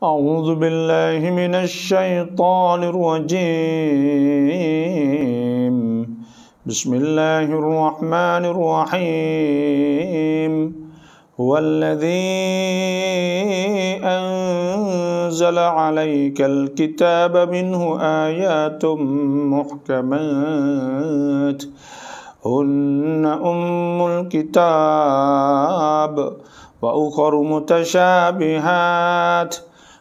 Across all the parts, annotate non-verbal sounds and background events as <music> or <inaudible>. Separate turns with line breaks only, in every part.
أعوذ بالله من الشيطان الرجيم بسم الله الرحمن الرحيم هو الذي أنزل عليك الكتاب منه آيات محكمات هن أم الكتاب وأخر متشابهات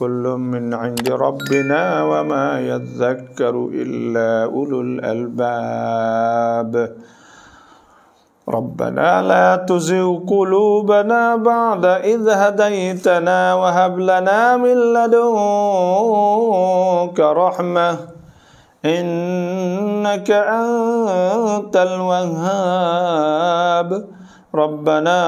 كل من عند ربنا وما يذكر إلا أولو الألباب ربنا لا تزغ قلوبنا بعد إذ هديتنا وهب لنا من لدنك رحمة إنك أنت الوهاب ربنا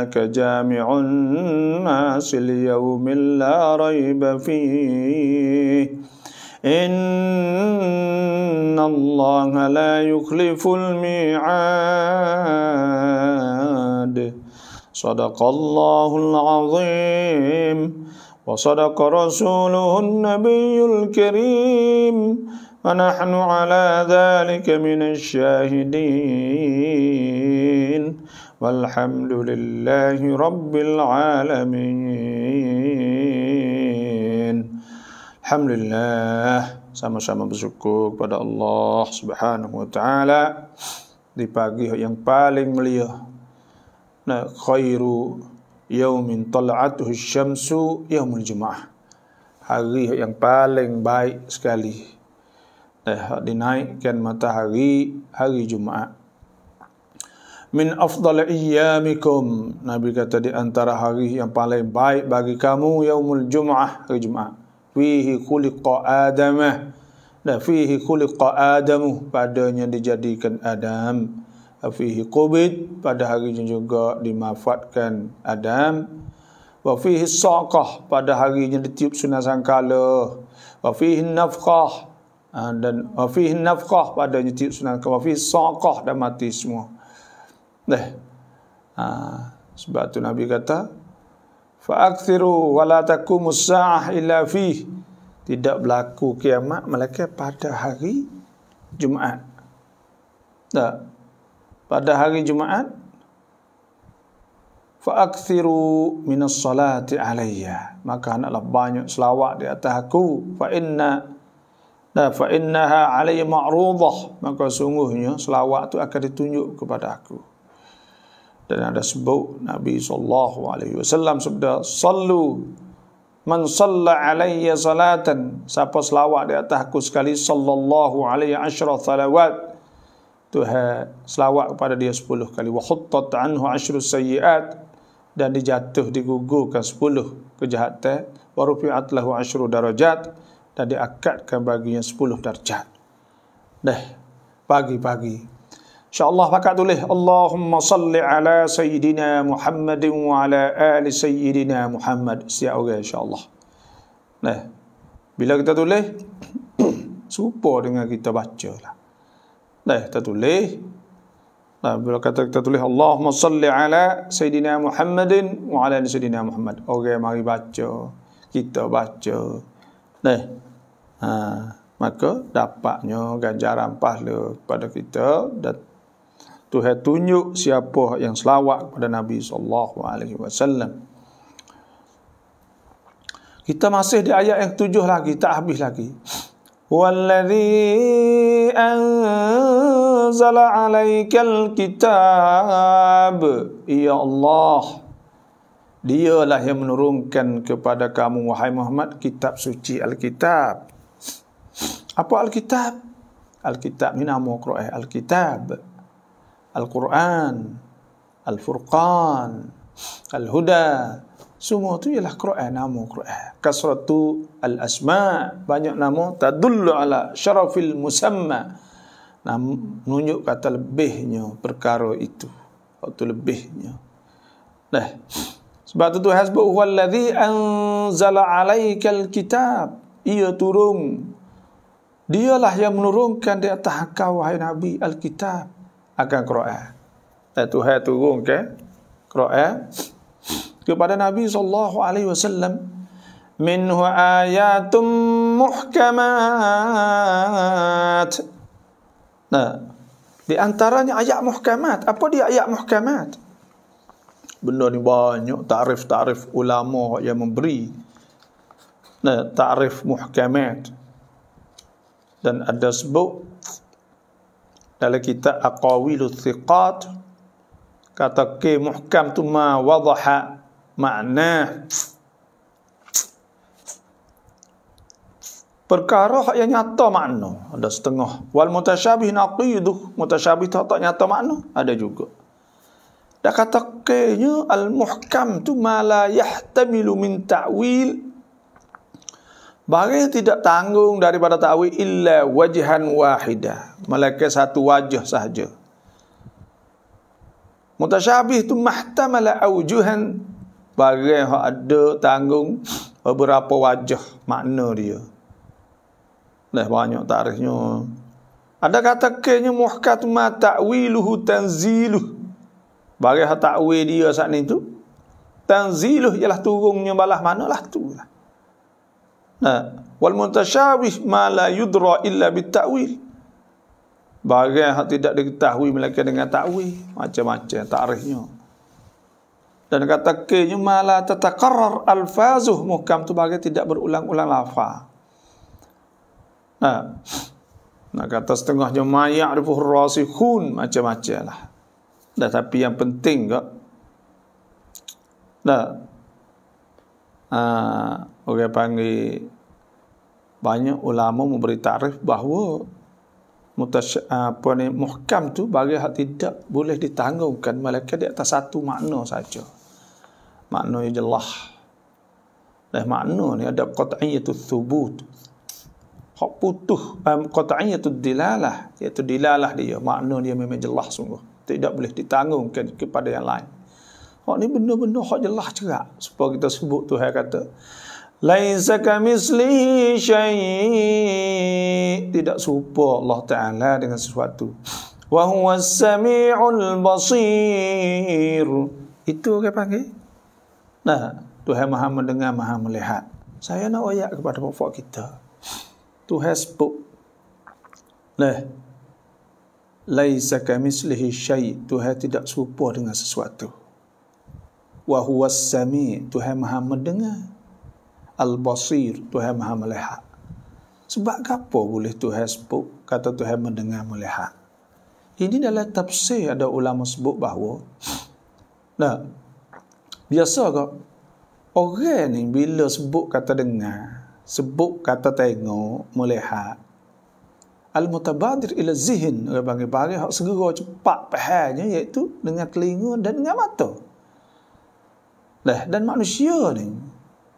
إنك جامع الناس ليوم لا ريب فيه إن الله لا يخلف الميعاد صدق الله العظيم وصدق رسوله النبي الكريم ونحن على ذلك من الشاهدين والحمد لله رب العالمين الحمد لله sama-sama bersyukur kepada Allah Subhanahu wa taala di pagi yang paling mulia na khairu yaumin tal'atuhu syamsu yaumul jumaah hari yang paling baik sekali Dah eh, dinaikkan matahari hari Jumaat min afdal ayyamikum. Nabi kata di antara hari yang paling baik bagi kamu yaumul jumuah, hari Jumaat. Fihi khuliqa Adam. Dan fihi khuliqa Adam, padanya dijadikan Adam. Fihi qubid, pada hari ini juga dimafatkan Adam. Wa fihi saqah, pada hari yang ditiup sunnah sangkala. Wa fihi ah, dan wa fihi nafqah, padanya ditiup sunnah sangkala. Wa fihi saqah, dan mati semua. Dah. Ha. Sebab tu Nabi kata, fa'akthiru wala takumus sa'ah illa fih. Tidak berlaku kiamat melainkan pada hari Jumaat. Tak. Pada hari Jumaat, fa'akthiru minas salati alayya. Maka hendaklah banyak selawat di atas aku. Fa'inna Nah, fa innaha alayya ma'rudah. Maka sungguhnya selawat itu akan ditunjuk kepada aku dan ada sebut Nabi sallallahu alaihi wasallam sabda sallu man salla alayya salatan siapa selawat di atasku sekali sallallahu alaihi asyra salawat Tuhan selawat kepada dia 10 kali wa khuttat anhu asyru sayiat dan dijatuh digugurkan 10 kejahatan wa rufi'at lahu asyru darajat dan diakatkan baginya 10 darjat. Dah pagi-pagi InsyaAllah pakat tulis Allahumma salli ala Sayyidina Muhammadin wa ala ali Sayyidina Muhammad Setiap orang okay, insyaAllah Nah, bila kita tulis <coughs> Serupa dengan kita baca lah Nah, kita tulis Nah, bila kata kita tulis Allahumma salli ala Sayyidina Muhammadin wa ala ali Sayyidina Muhammad Orang okay, mari baca Kita baca Nah, ha, maka dapatnya ganjaran pahala kepada kita dan Tuhan tunjuk siapa yang selawat kepada Nabi sallallahu alaihi wasallam. Kita masih di ayat yang tujuh lagi, tak habis lagi. Wallazi anzala alaikal kitab. Ya Allah. Dialah yang menurunkan kepada kamu wahai Muhammad kitab suci alkitab. Apa alkitab? Alkitab al ni nama al alkitab. al Al-Quran, Al-Furqan, Al-Huda, semua tu ialah Quran, nama Quran. Kasratu Al-Asma, banyak nama, tadullu ala syarafil musamma. Nam, nunjuk kata lebihnya perkara itu. Waktu lebihnya. Nah, sebab itu Tuhan sebut, Walladhi anzala alaikal kitab, ia turun. Dialah yang menurunkan di atas kau, wahai Nabi, Al-Kitab akan Quran. Dan Tuhan turun ke Quran kepada Nabi sallallahu alaihi wasallam minhu ayatum muhkamat. Nah, di antaranya ayat muhkamat. Apa dia ayat muhkamat? Benda ni banyak tarif-tarif ulama yang memberi nah, tarif muhkamat. Dan ada sebut dalam kitab Aqawilus Thiqat kata ke muhkam tu ma wadaha makna perkara yang nyata makna ada setengah wal mutasyabih naqidu mutasyabih tak tak nyata makna ada juga dah kata ke al muhkam tu ma la yahtamilu min ta'wil Barang yang tidak tanggung daripada ta'wi illa wajhan wahida, Mereka satu wajah sahaja. Mutasyabih tu mahtamala awjuhan. Barang yang ada tanggung beberapa wajah makna dia. Dah banyak tarikhnya. Ada kata kenyu muhkat ma ta'wiluhu tanziluh. Barang yang ta'wil dia saat ni tu. Tanziluh ialah turunnya balah manalah tu lah. Nah, ha. wal mutasyawih ma la yudra illa bitakwil. Bagai yang tidak diketahui melainkan dengan takwil, macam-macam takrifnya. Dan kata kenya ma la tataqarrar alfazuh muhkam tu bagai tidak berulang-ulang lafaz. Nah, ha. nak kata setengah jemaah ya'rifu rasikhun macam-macam lah. Dah tapi yang penting kok. Dah. Ah, Okey, panggil banyak ulama memberi tarif bahawa mutas apa ni muhkam tu bagi hak tidak boleh ditanggungkan malaikat di atas satu makna saja. Makna yang jelah. Dan makna ni ada qat'iyatu thubut. Hak putuh um, qat'iyatu dilalah iaitu dilalah dia makna dia memang jelah sungguh. Tidak boleh ditanggungkan kepada yang lain. Hak ni benar-benar hak jelah cerak. Supaya kita sebut tu hak kata. ليس كمثله شيء tidak serupa Allah Taala dengan sesuatu wa huwa samiul basir itu ke panggil nah Tuhan Maha mendengar Maha melihat saya nak ayat kepada bapak kita Tuhan sebut leh laisa kamislihi syai Tuhan tidak serupa dengan sesuatu wa huwa sami Tuhan Maha mendengar al-basir Tuhan Maha Melihat. Sebab apa boleh Tuhan sebut kata Tuhan mendengar melihat? Ini dalam tafsir ada ulama sebut bahawa nah biasa kok. orang ni bila sebut kata dengar, sebut kata tengok, melihat al-mutabadir ila zihin orang panggil pagi hak segera cepat pahanya iaitu dengan telinga dan dengan mata. Nah, dan manusia ni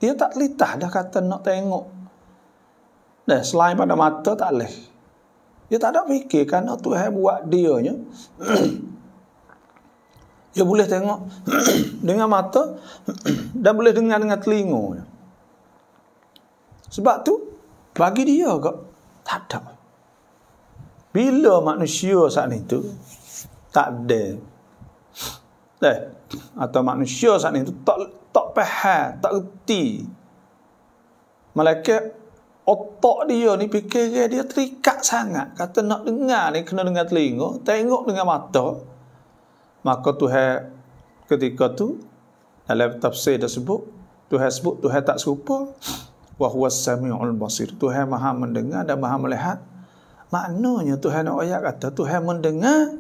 dia tak litah dah kata nak tengok. Dah selain pada mata tak leh. Dia tak ada fikir tu oh, Tuhan buat dia nya. <clears throat> dia boleh tengok <clears throat> dengan mata <clears throat> dan boleh dengar dengan telinga. Sebab tu bagi dia ke tak ada. Bila manusia saat itu tak ada. dah eh, atau manusia saat itu tak tak faham, tak reti. Malaikat otak dia ni fikir dia terikat sangat. Kata nak dengar ni kena dengan telinga, tengok dengan mata. Maka Tuhan ketika tu dalam tafsir dah sebut Tuhan sebut Tuhan tak serupa wa huwa samiul basir. Tuhan Maha mendengar dan Maha melihat. Maknanya Tuhan nak ayat kata Tuhan mendengar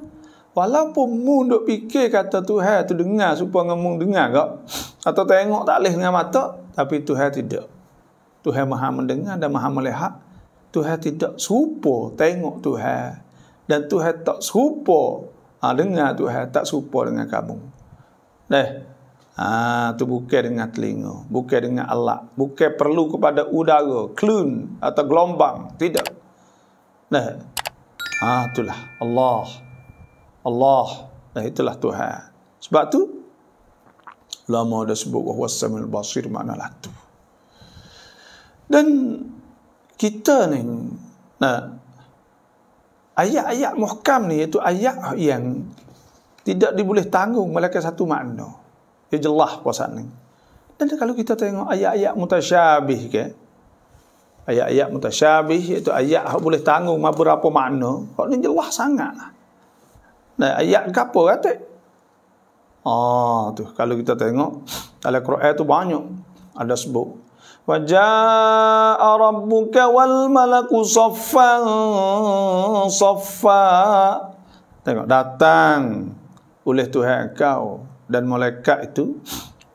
walaupun mu duk fikir kata Tuhan tu dengar supaya ngamung dengar gak. Atau tengok tak boleh dengan mata Tapi Tuhan tidak Tuhan maha mendengar dan maha melihat Tuhan tidak serupa tengok Tuhan Dan Tuhan tak serupa ha, Dengar Tuhan tak serupa dengan kamu Dah ha, tu bukan dengan telinga Bukan dengan alat Bukan perlu kepada udara Klun atau gelombang Tidak Nah, ha, itulah Allah Allah Nah, itulah Tuhan Sebab tu lama dah sebut wa samil basir makna latu dan kita ni nah ayat-ayat muhkam ni iaitu ayat yang tidak diboleh tanggung melainkan satu makna ya jelas puasa ni dan kalau kita tengok ayat-ayat mutasyabih ke ayat-ayat mutasyabih iaitu ayat yang boleh tanggung beberapa makna kalau ni jelas sangat nah ayat kapo kata Ah, tuh kalau kita tengok Al-Quran itu banyak ada sebut. Wa jaa rabbuka wal malaku saffan saffa. Tengok datang oleh Tuhan kau dan malaikat itu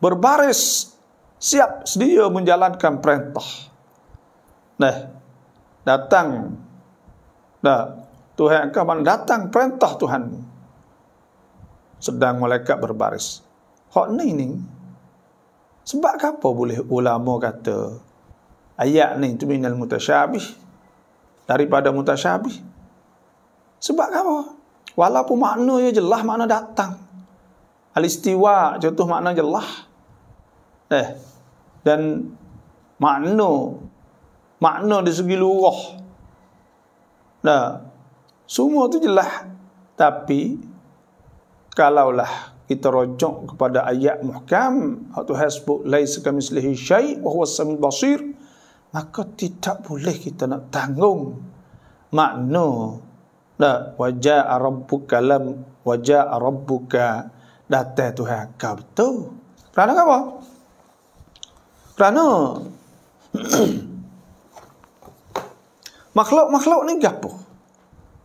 berbaris siap sedia menjalankan perintah. Nah, datang. Dah. Tuhan kau mana datang perintah Tuhanmu sedang malaikat berbaris. Hak ni ni sebab apa boleh ulama kata ayat ni tu minal mutasyabih daripada mutasyabih? Sebab apa? Walaupun makna dia jelas makna datang. Alistiwa contoh makna jelas. Eh dan makna makna di segi lurah. Nah, semua tu jelas tapi kalaulah kita rojok kepada ayat muhkam atau hasbuk lais kami selihi syai wa huwa samil basir maka tidak boleh kita nak tanggung makna nah waja'a rabbuka lam waja'a rabbuka datang Tuhan kau betul kerana apa kerana <clears throat> makhluk-makhluk ni gapo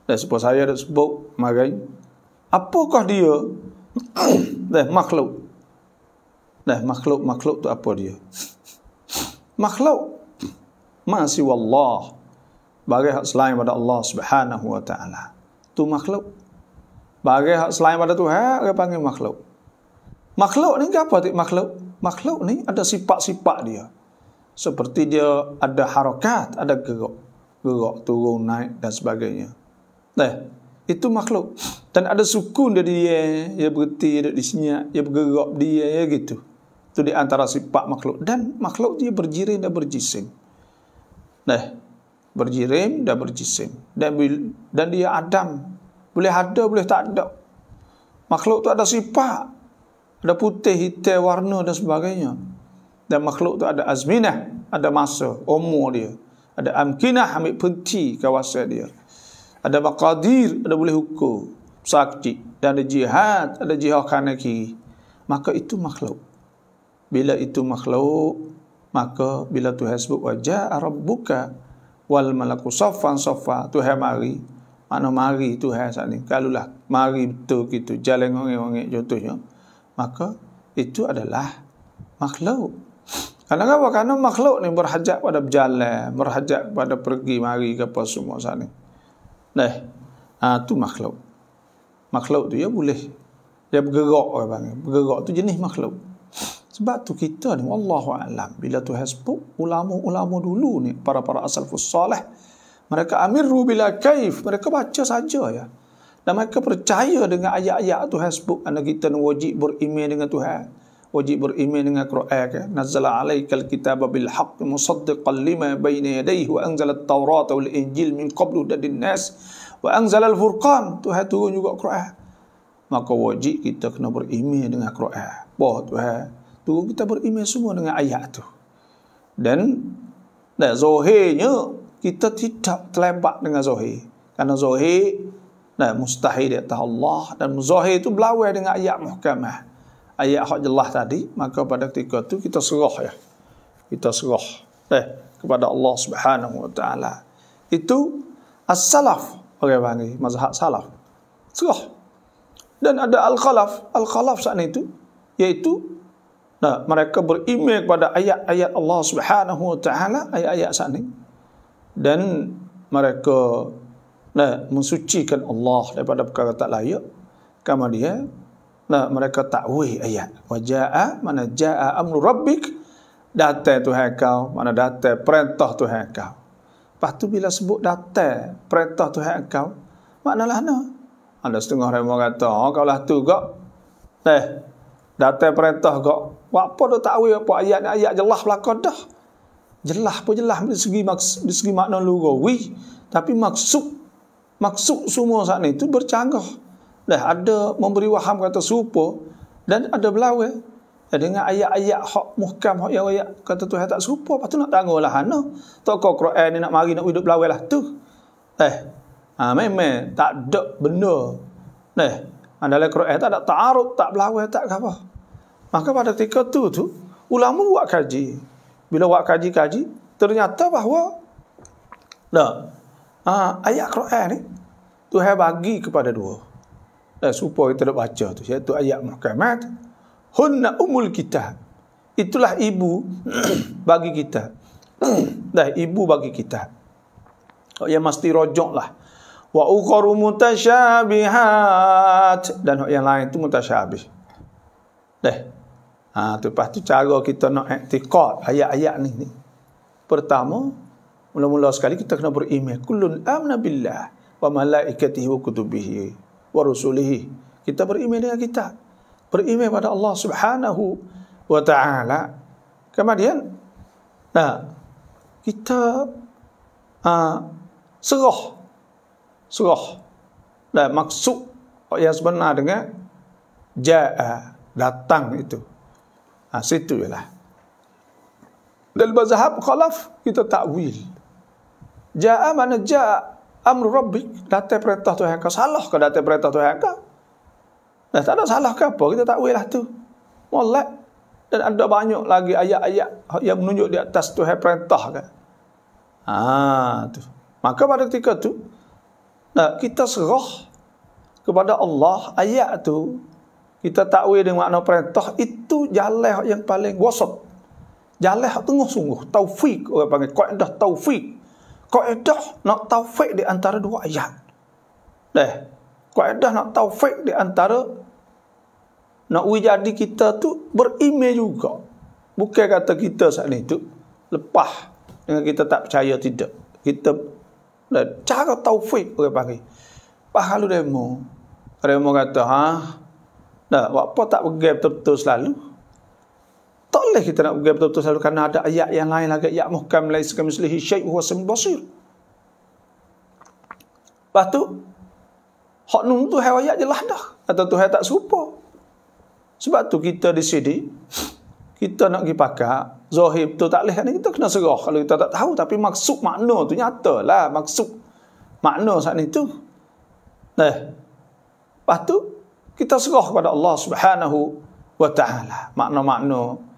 dah sebab saya dah sebut magai apakah dia <coughs> dah makhluk dah makhluk makhluk tu apa dia <coughs> makhluk masih wallah bagi hak selain pada Allah Subhanahu wa taala tu makhluk bagi hak selain pada Tuhan dia panggil makhluk makhluk ni apa tu makhluk makhluk ni ada sifat-sifat dia seperti dia ada harakat ada gerak gerak turun naik dan sebagainya dah itu makhluk dan ada sukun dia dia dia berhenti dia disenyap dia bergerak dia ya gitu itu di antara sifat makhluk dan makhluk dia berjirim dan berjisim nah berjirim dan berjisim dan dan dia adam boleh ada boleh tak ada makhluk tu ada sifat ada putih hitam warna dan sebagainya dan makhluk tu ada azminah ada masa umur dia ada amkinah ambil penti kawasan dia ada maqadir ada boleh hukum sakit dan ada jihad ada jihad kanan kiri maka itu makhluk bila itu makhluk maka bila tu sebut wajah rabbuka wal malaku safan safa Tuhan mari mana mari tu saat ini kalulah mari betul gitu jalan ngongek-ngongek contohnya maka itu adalah makhluk kerana apa? Kerana makhluk ni berhajat pada berjalan, berhajat pada pergi, mari ke apa semua sana. Dah. Ha, tu makhluk. Makhluk tu ya boleh. Dia ya bergerak orang panggil. Bergerak tu jenis makhluk. Sebab tu kita ni wallahu alam bila tu hasbu ulama-ulama dulu ni para-para asal fussalah mereka amiru bila kaif mereka baca saja ya. Dan mereka percaya dengan ayat-ayat tu hasbu anak kita ni wajib beriman dengan Tuhan wajib beriman dengan Quran ke nazala alaikal kitaba bil haqq musaddiqan lima baina yadayhi wa anzalat tawrata wal injil min qablu dadin nas wa anzalal furqan Tuhan turun juga Quran maka wajib kita kena beriman dengan Quran bah Tuhan turun kita beriman semua dengan ayat tu dan dan zahirnya kita tidak terlebat dengan zahir kerana zahir dan mustahil dia tahu Allah dan zahir itu berlawan dengan ayat muhkamah ayat hak jelah tadi maka pada ketika itu kita serah ya kita serah eh kepada Allah Subhanahu wa taala itu as-salaf orang panggil mazhab salaf serah dan ada al-khalaf al-khalaf saat itu iaitu nah mereka berimej kepada ayat-ayat Allah Subhanahu wa taala ayat-ayat saat ini dan mereka nah mensucikan Allah daripada perkara tak layak kamu dia Nah, mereka takwih ayat. Wa ja'a mana ja'a amru rabbik datang Tuhan kau, mana datang perintah Tuhan kau. Lepas tu bila sebut datang perintah Tuhan kau, maknalah no. Ada setengah orang yang kata, oh, kau lah tu kok. Eh, datang perintah kok. Apa tu takwi apa ayat ni? Ayat jelah belakang dah. Jelah pun jelah dari segi, maks- dari segi makna lugawi. Tapi maksud, maksud semua saat ni tu bercanggah lah ada memberi waham kata serupa dan ada belawe. Ya, lah, dengan ayat-ayat hak muhkam hak yang ayat kata Tuhan tak serupa, patu nak tanggung lah ana. Ha, Tok Quran ni nak mari nak hidup belawe lah tu. Eh. Ha memang tak ada benda. Nah, eh, ha, dalam Quran tak ada ta'arud, tak belawe, tak apa. Maka pada ketika tu tu ulama buat kaji. Bila buat kaji-kaji, ternyata bahawa nah, ha, ayat Quran ni Tuhan bagi kepada dua. Dah eh, supaya kita nak baca tu. Iaitu ayat muhkamat. Hunna umul kita, Itulah ibu <coughs> bagi kita. <coughs> Dah ibu bagi kita. oh Yang mesti rojok lah. Wa ukharu mutasyabihat. Dan oh, yang lain tu mutasyabih. Dah. Ha, tu pasti cara kita nak etikot ayat-ayat ni, ni. Pertama, mula-mula sekali kita kena berimeh. Kulun amna billah wa malaikatihi wa kutubihi wa rasulihi. Kita beriman dengan kita. Beriman pada Allah Subhanahu wa taala. Kemudian nah kita uh, serah serah dan nah, maksud yang sebenar dengan jaa datang itu. Ah nah, situ ialah. Dal mazhab khalaf kita takwil. Jaa mana jaa amru rabbi datang perintah Tuhan kau salah ke datang perintah Tuhan kau nah, tak ada salah ke apa kita tak wailah tu molek dan ada banyak lagi ayat-ayat yang menunjuk di atas Tuhan perintah kan ha tu maka pada ketika tu nah, kita serah kepada Allah ayat tu kita takwil dengan makna perintah itu jalan yang paling wasat jalan yang tengah sungguh taufik orang panggil kaidah taufik kaedah nak taufik di antara dua ayat. Dah. Kaedah nak taufik di antara nak wujud kita tu berime juga. Bukan kata kita saat ni tu lepas dengan kita tak percaya tidak. Kita dah cara taufik orang panggil. Pahalu demo. Remo kata ha. Dah, apa tak pergi betul-betul selalu? Tak boleh kita nak pergi betul-betul selalu kerana ada ayat yang lain lagi. Ayat muhkam lain sekali mislihi syaih huwa sami basir. Lepas tu, hak nung tu hewa ayat je lah dah. Atau tu tak serupa. Sebab tu kita di sini, kita nak pergi pakai, zahir tu tak boleh. Kan? Kita kena serah kalau kita tak tahu. Tapi maksud makna tu nyata lah. Maksud makna saat ni tu. Nah, eh, Lepas kita serah kepada Allah subhanahu wa ta'ala. Makna-makna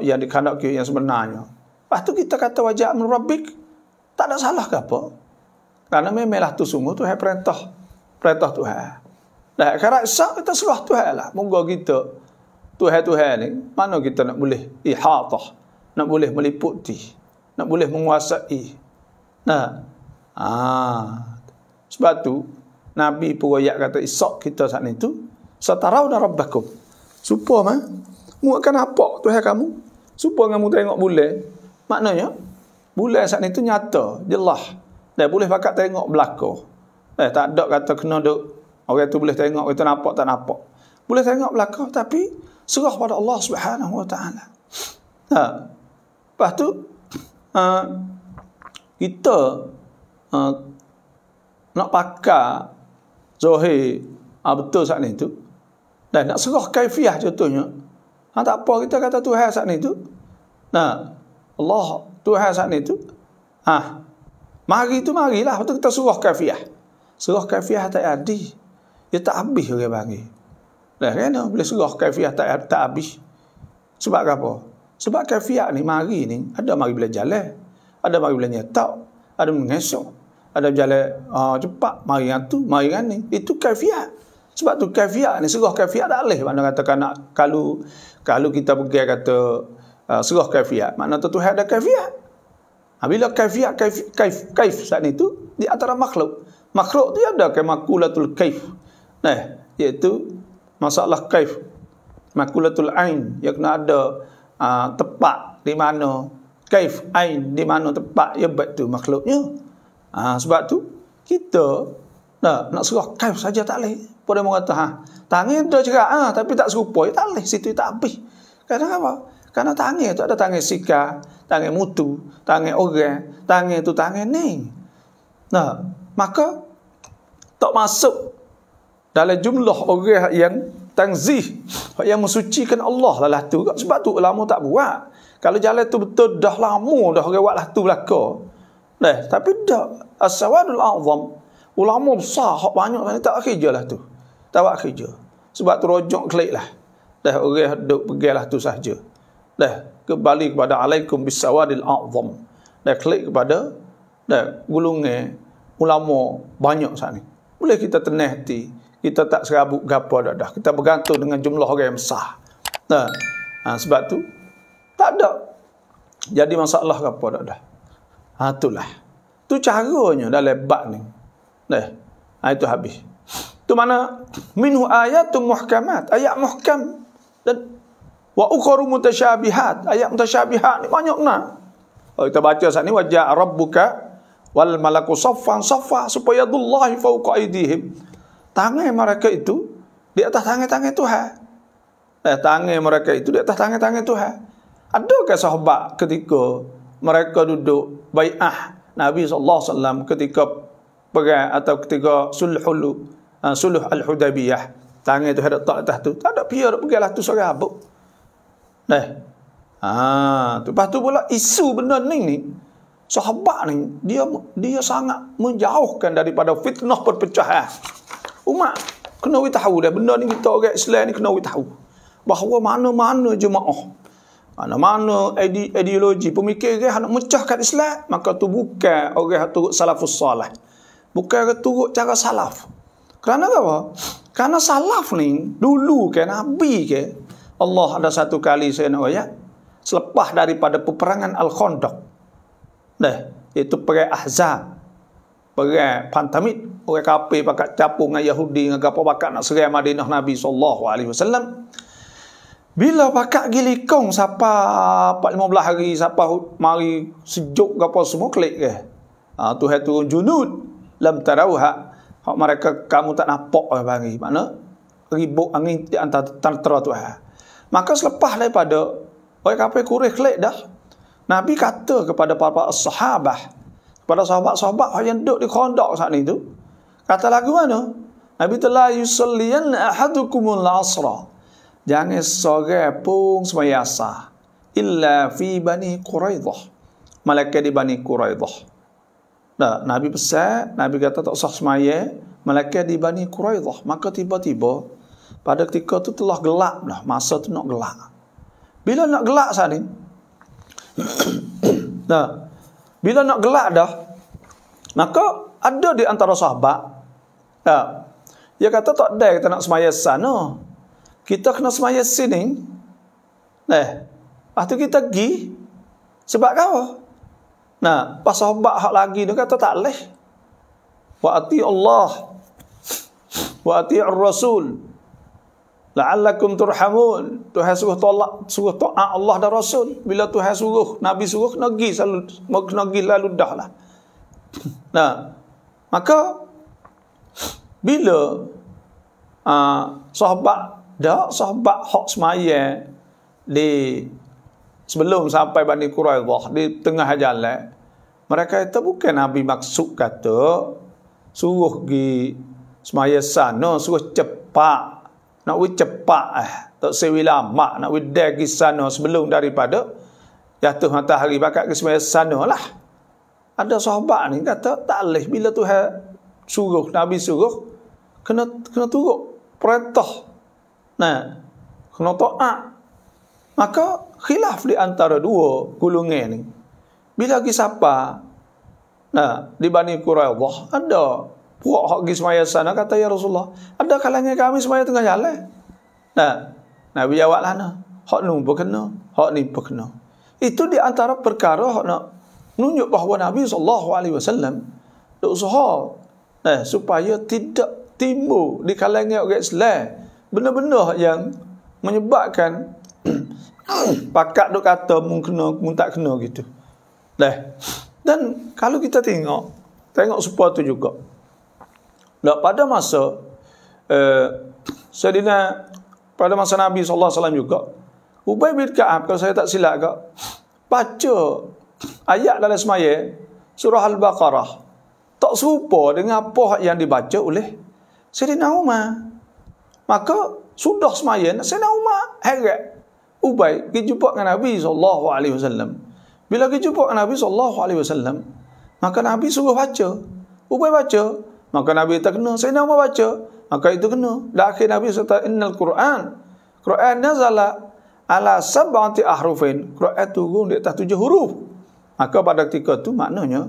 yang dikandalki yang sebenarnya. Lepas tu kita kata wajah amru rabbik, tak ada salah ke apa. Karena memelah tu sungguh tu yang perintah. Perintah Tuhan. Nah, karak sah kita serah Tuhan lah. Moga kita Tuhan Tuhan ni mana kita nak boleh ihatah, nak boleh meliputi, nak boleh menguasai. Nah. Ah. Sebab tu Nabi pun kata isak kita saat itu. tu setara dengan Supo mah? Mu akan apa Tuhan kamu? Supaya kamu tengok bulan. Maknanya, bulan saat itu nyata, jelah. Dan boleh pakai tengok belakang. Eh, tak ada kata kena duk. Orang itu boleh tengok, orang itu nampak, tak nampak. Boleh tengok belakang, tapi serah pada Allah subhanahu wa ta'ala. Ha. Lepas tu, uh, kita uh, nak pakai Zohir uh, betul saat itu. Dan nak serah kaifiah contohnya, Ha tak apa kita kata Tuhan saat ni tu. Nah. Allah Tuhan saat ni tu. Ha. Mari tu marilah betul kita suruh kafiah. Suruh kafiah tak adi. Dia ya, tak habis orang bagi. Lah kan boleh suruh kafiah tak tak habis. Sebab apa? Sebab kafiah ni mari ni ada mari bila jalan. Ada mari bila nyetak, ada mengesok, ada jalan uh, cepat mari yang tu, mari yang ni. Itu kafiah. Sebab tu kafiah ni suruh kafiah tak leh mana katakan nak kalau kalau kita pergi kata uh, ah, serah kafiat makna tu Tuhan ada kafiat ha, bila kafiat kaif kaif, kaif saat ni tu di antara makhluk makhluk tu ada ke makulatul kaif nah iaitu masalah kaif makulatul ain yang kena ada uh, tepat di mana kaif ain di mana tepat ya betul makhluknya ha, sebab tu kita Nah, nak serah kaif saja tak leh. Pada orang kata, ha, tangan tu cakap, ha, tapi tak serupa, tak leh. Situ tak habis. Kerana apa? Karena tangi tu ada tangi sika, tangi mutu, tangi orang, tangi tu tangi ni. Nah, maka tak masuk dalam jumlah orang yang tangzih, yang mensucikan Allah lah, lah tu. Sebab tu ulama tak buat. Kalau jalan tu betul dah lama dah orang lah tu belakang. Nah, tapi dah As-sawadul a'zam. Ulama besar, hak banyak mana tak kerja lah tu. Tak buat kerja. Sebab tu rojok kelik lah. Dah orang duk pergilah tu sahaja. Dah kembali kepada alaikum bisawadil a'zam. Dah kelik kepada dah gulungnya ulama banyak sana. Boleh kita tenih hati. Kita tak serabut gapa dah dah. Kita bergantung dengan jumlah orang yang besar. Nah, ha, sebab tu tak ada. Jadi masalah gapa dah dah. Ha, itulah. Tu caranya dah lebat ni. Dah. Ha, itu habis. Itu mana minhu ayatun muhkamat, ayat muhkam dan wa ukhra mutasyabihat, ayat mutasyabihat ni banyak nah. Oh, kita baca saat ni wajah rabbuka wal malaku saffan saffa supaya dullah fauqa aydihim. Tangan mereka itu di atas tangan-tangan Tuhan. Eh, tangan mereka itu di atas tangan-tangan Tuhan. Adakah sahabat ketika mereka duduk bai'ah Nabi SAW ketika perang atau ketika sulhul uh, sulh al-hudabiyah tangan tu ada tak atas tu tak ada pia nak pergilah tu seorang abu dah eh. ha tu lepas pula isu benda ni ni sahabat ni dia dia sangat menjauhkan daripada fitnah perpecahan eh. umat kena kita tahu dah benda ni kita orang Islam ni kena kita tahu bahawa mana-mana jemaah mana-mana ideologi pemikiran nak mecahkan Islam maka tu bukan orang yang turut salafus salah Bukan turut cara salaf. Kerana apa? Kerana salaf ni dulu ke Nabi ke Allah ada satu kali saya nak ayat selepas daripada peperangan al Khondok, Dah, itu perang Ahzab. Perang Pantamit, orang kafir pakat capung dengan Yahudi dengan gapo pakat nak serang Madinah Nabi saw. alaihi wasallam. Bila pakat gilikong siapa 415 hari siapa mari sejuk apa semua klik ke. Ah ha, tu hai turun junud lam tarauha hak mereka kamu tak nampak orang lah panggil makna ribut angin di antara tentera Tuhan maka selepas daripada orang kafir kurih kelik dah Nabi kata kepada para, -para sahabat kepada sahabat-sahabat yang duduk di kondok saat itu kata lagu mana Nabi telah yusallian ahadukumul asra jangan sorang pun semayasa illa fi bani quraidah malaikat di bani quraidah Dah, Nabi pesan, Nabi kata tak usah semaya. Mereka di Bani Quraidah. Maka tiba-tiba, pada ketika itu telah gelap dah. Masa tu nak gelap. Bila nak gelap saat ini? nah, bila nak gelap dah, maka ada di antara sahabat. Nah, dia kata tak ada kita nak semaya sana. Kita kena semaya sini. Nah, eh, waktu kita pergi, sebab kau. Nah, pas sahabat hak lagi tu kata tak leh. Wa ati Allah. Wa ati Rasul. La'allakum turhamun. Tuhan suruh tolak, suruh to'a Allah dan Rasul. Bila Tuhan suruh, Nabi suruh, nagi selalu, nagi lalu dah lah. <laughs> Nah, maka bila uh, ah, sahabat dah sahabat hak semaya di sebelum sampai Bani Quraidah di tengah jalan mereka itu bukan Nabi maksud kata suruh pergi semaya sana suruh cepat nak pergi cepat eh tak sewi lama nak pergi sana sebelum daripada jatuh matahari bakat ke semaya sana lah ada sahabat ni kata tak boleh bila Tuhan suruh Nabi suruh kena kena turut perintah nah kena taat maka khilaf di antara dua kulungan ni. Bila pergi siapa? Nah, di Bani Quraidah ada puak hak pergi semaya sana kata ya Rasulullah. Ada kalangan kami semaya tengah jalan. Nah, Nabi jawab lah nah. Hak ni berkena, hak ni berkena. Itu di antara perkara hak nak nunjuk bahawa Nabi saw. alaihi wasallam dok Nah, supaya tidak timbul di kalangan orang Islam benar-benar yang menyebabkan Pakak duk kata mun kena mun tak kena gitu. Dah. Dan kalau kita tengok tengok supa tu juga. Lah pada masa eh uh, Sayyidina pada masa Nabi sallallahu alaihi wasallam juga Ubay bin Ka'ab kalau saya tak silap ke baca ayat dalam semaya surah Al-Baqarah tak serupa dengan apa yang dibaca oleh Sayyidina Umar. Maka sudah semaya Sayyidina Umar heret Ubay pergi jumpa dengan Nabi sallallahu alaihi wasallam. Bila pergi jumpa dengan Nabi sallallahu alaihi wasallam, maka Nabi suruh baca. Ubay baca, maka Nabi tak kena. Saya nak baca, maka itu kena. Dan akhir Nabi serta innal Quran. Quran nazala ala sab'ati ahrufin. Quran turun di atas tujuh huruf. Maka pada ketika itu maknanya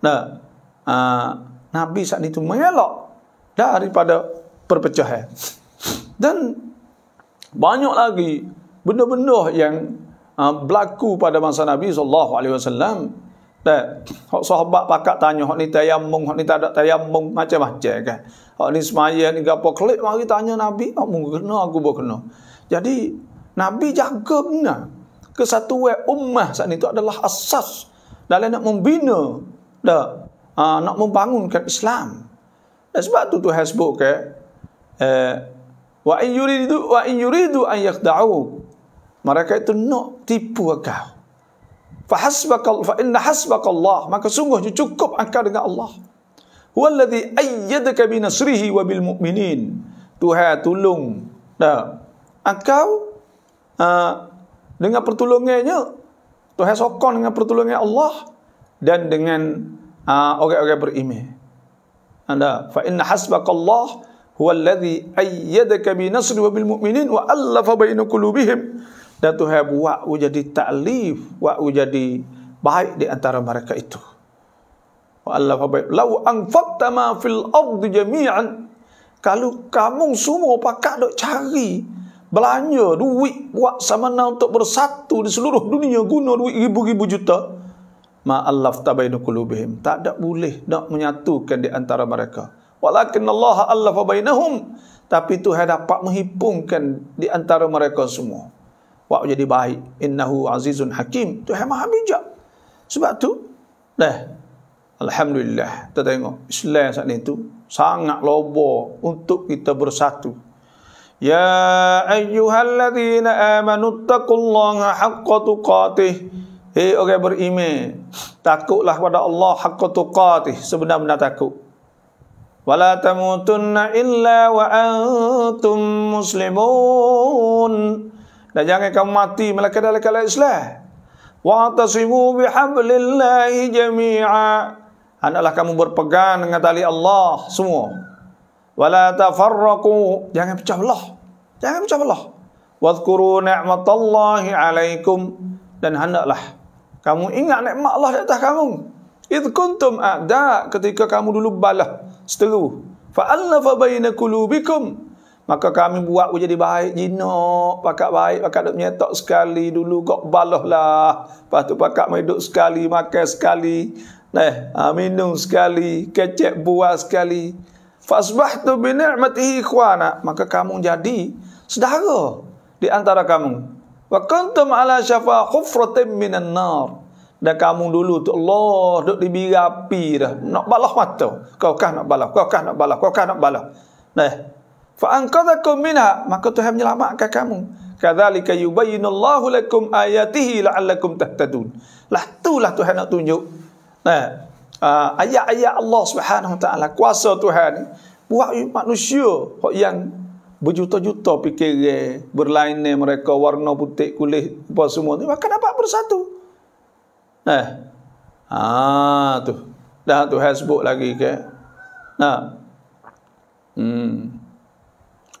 nah, uh, Nabi saat itu mengelak daripada perpecahan. Dan banyak lagi benda-benda yang uh, berlaku pada masa Nabi sallallahu alaihi wasallam dan hok sahabat pakak tanya hok ni tayamum hok ni tak ada tayamum macam-macam kan hok ni semayan ni gapo klik mari tanya nabi hok mung kena aku bo kena jadi nabi jaga benda kesatuan ummah saat itu adalah asas dalam nak membina dah uh, nak membangunkan Islam dan sebab tu tu hasbuk ke eh, eh, wa in wa in yuridu an yakhda'uk mereka itu nak tipu kau. Fa hasbakal fa inna hasbakallah maka sungguh cukup akal dengan Allah. Huwallazi ayyadaka binasrihi wa bil mu'minin. Tuhan tolong. Nah, engkau uh, dengan pertolongannya Tuhan sokong dengan pertolongan Allah dan dengan ah, orang-orang uh, beriman. Anda fa inna Allah. huwallazi ayyadaka binasrihi wa bil mu'minin wa allafa bain qulubihim dan Tuhan buat jadi taklif buat jadi baik di antara mereka itu wa Allah fa baik lau anfaqta ma fil ard jami'an kalau kamu semua pakak dok cari belanja duit buat sama nak untuk bersatu di seluruh dunia guna duit ribu-ribu juta ma Allah ta qulubihim tak ada boleh nak menyatukan di antara mereka walakin Allah alafa bainahum tapi Tuhan dapat menghimpunkan di antara mereka semua buat jadi baik innahu azizun hakim tu hemah bijak sebab tu dah alhamdulillah kita tengok Islam saat ni tu sangat lobo untuk kita bersatu ya ayyuhalladzina amanu taqullaha haqqa tuqatih Hei eh, orang okay, beriman, takutlah pada Allah hakku tuqatih, sebenar-benar takut. Wala tamutunna illa wa antum muslimun dan jangan kamu mati melainkan dalam kala Islam. Wa tasimu bihablillah jami'a. Hendaklah kamu berpegang dengan tali Allah semua. Wa la tafarraqu. Jangan pecah belah. Jangan pecah belah. Wa dhkuru ni'matallahi 'alaikum dan hendaklah kamu ingat nikmat Allah di atas kamu. Id kuntum a'da ketika kamu dulu balah seteru. Fa'alla fa baina qulubikum. Maka kami buat pun jadi baik. Jinak pakat baik. Pakat duk menyetok sekali. Dulu kok baloh lah. Lepas tu pakat meduk sekali. Makan sekali. Eh, minum sekali. Kecek buah sekali. Fasbahtu binirmatihi ikhwana. Maka kamu jadi sedara di antara kamu. Wa kuntum ala syafa khufratin minan nar. Dan kamu dulu tu Allah duk dibirapi dah. Nak baloh mata. Kau kah nak baloh? Kau kah nak baloh? Kau kah nak baloh? Nah, Fa anqadhakum minha maka Tuhan menyelamatkan kamu. Kadzalika yubayyinu Allahu lakum ayatihi la'allakum tahtadun. Lah itulah Tuhan nak tunjuk. Nah, ah, ayat-ayat Allah Subhanahu taala kuasa Tuhan buat manusia yang berjuta-juta fikir berlainan mereka warna putih kulit apa semua ni maka dapat bersatu. Nah. Ha tu. Dah Tuhan sebut lagi ke. Nah. Hmm.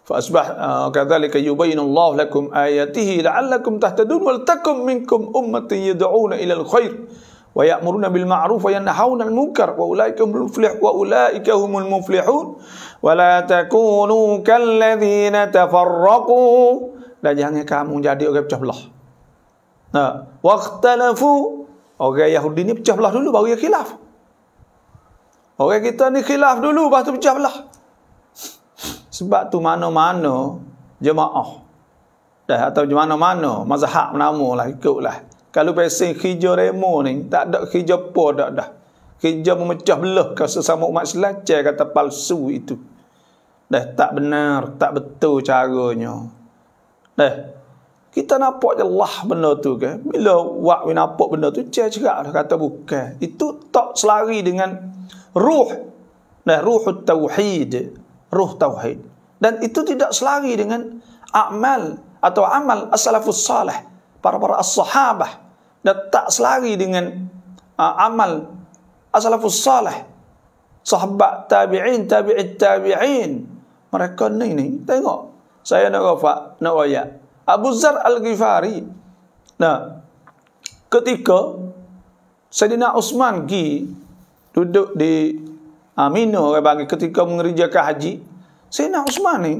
فأصبح آه، كذلك يبين الله لكم آياته لعلكم تهتدون ولتكن منكم أمة يدعون إلى الخير ويأمرون بالمعروف وينهون المنكر وأولئك هم المفلح وأولئك هم المفلحون ولا تكونوا كالذين تفرقوا لا jangan kamu jadi orang pecah belah. Nah, waqtalafu orang Yahudi ni pecah belah dulu baru أو khilaf. Orang kita ni khilaf dulu lepas pecah belah. Sebab tu mana-mana jemaah dah atau mana-mana mazhab nama lah ikutlah. Kalau pesen hijau remo ni tak ada hijau apa dah dah. Hijau memecah belah ke sesama umat Islam cer kata palsu itu. Dah tak benar, tak betul caranya. Dah. Kita nampak je lah benda tu ke. Bila wak we nampak benda tu cer cerak dah kata bukan. Itu tak selari dengan ruh dah ruh tauhid ruh tauhid dan itu tidak selari dengan amal atau amal as-salafus salih para para as-sahabah dan tak selari dengan uh, amal as-salafus salih sahabat tabi'in tabi'it tabi'in mereka ni ni tengok saya nak rafa nak waya Abu Zar Al-Ghifari nah ketika Sayyidina Uthman pergi duduk di ha, ah, mina orang panggil ketika mengerjakan haji Sayyidina Usman ni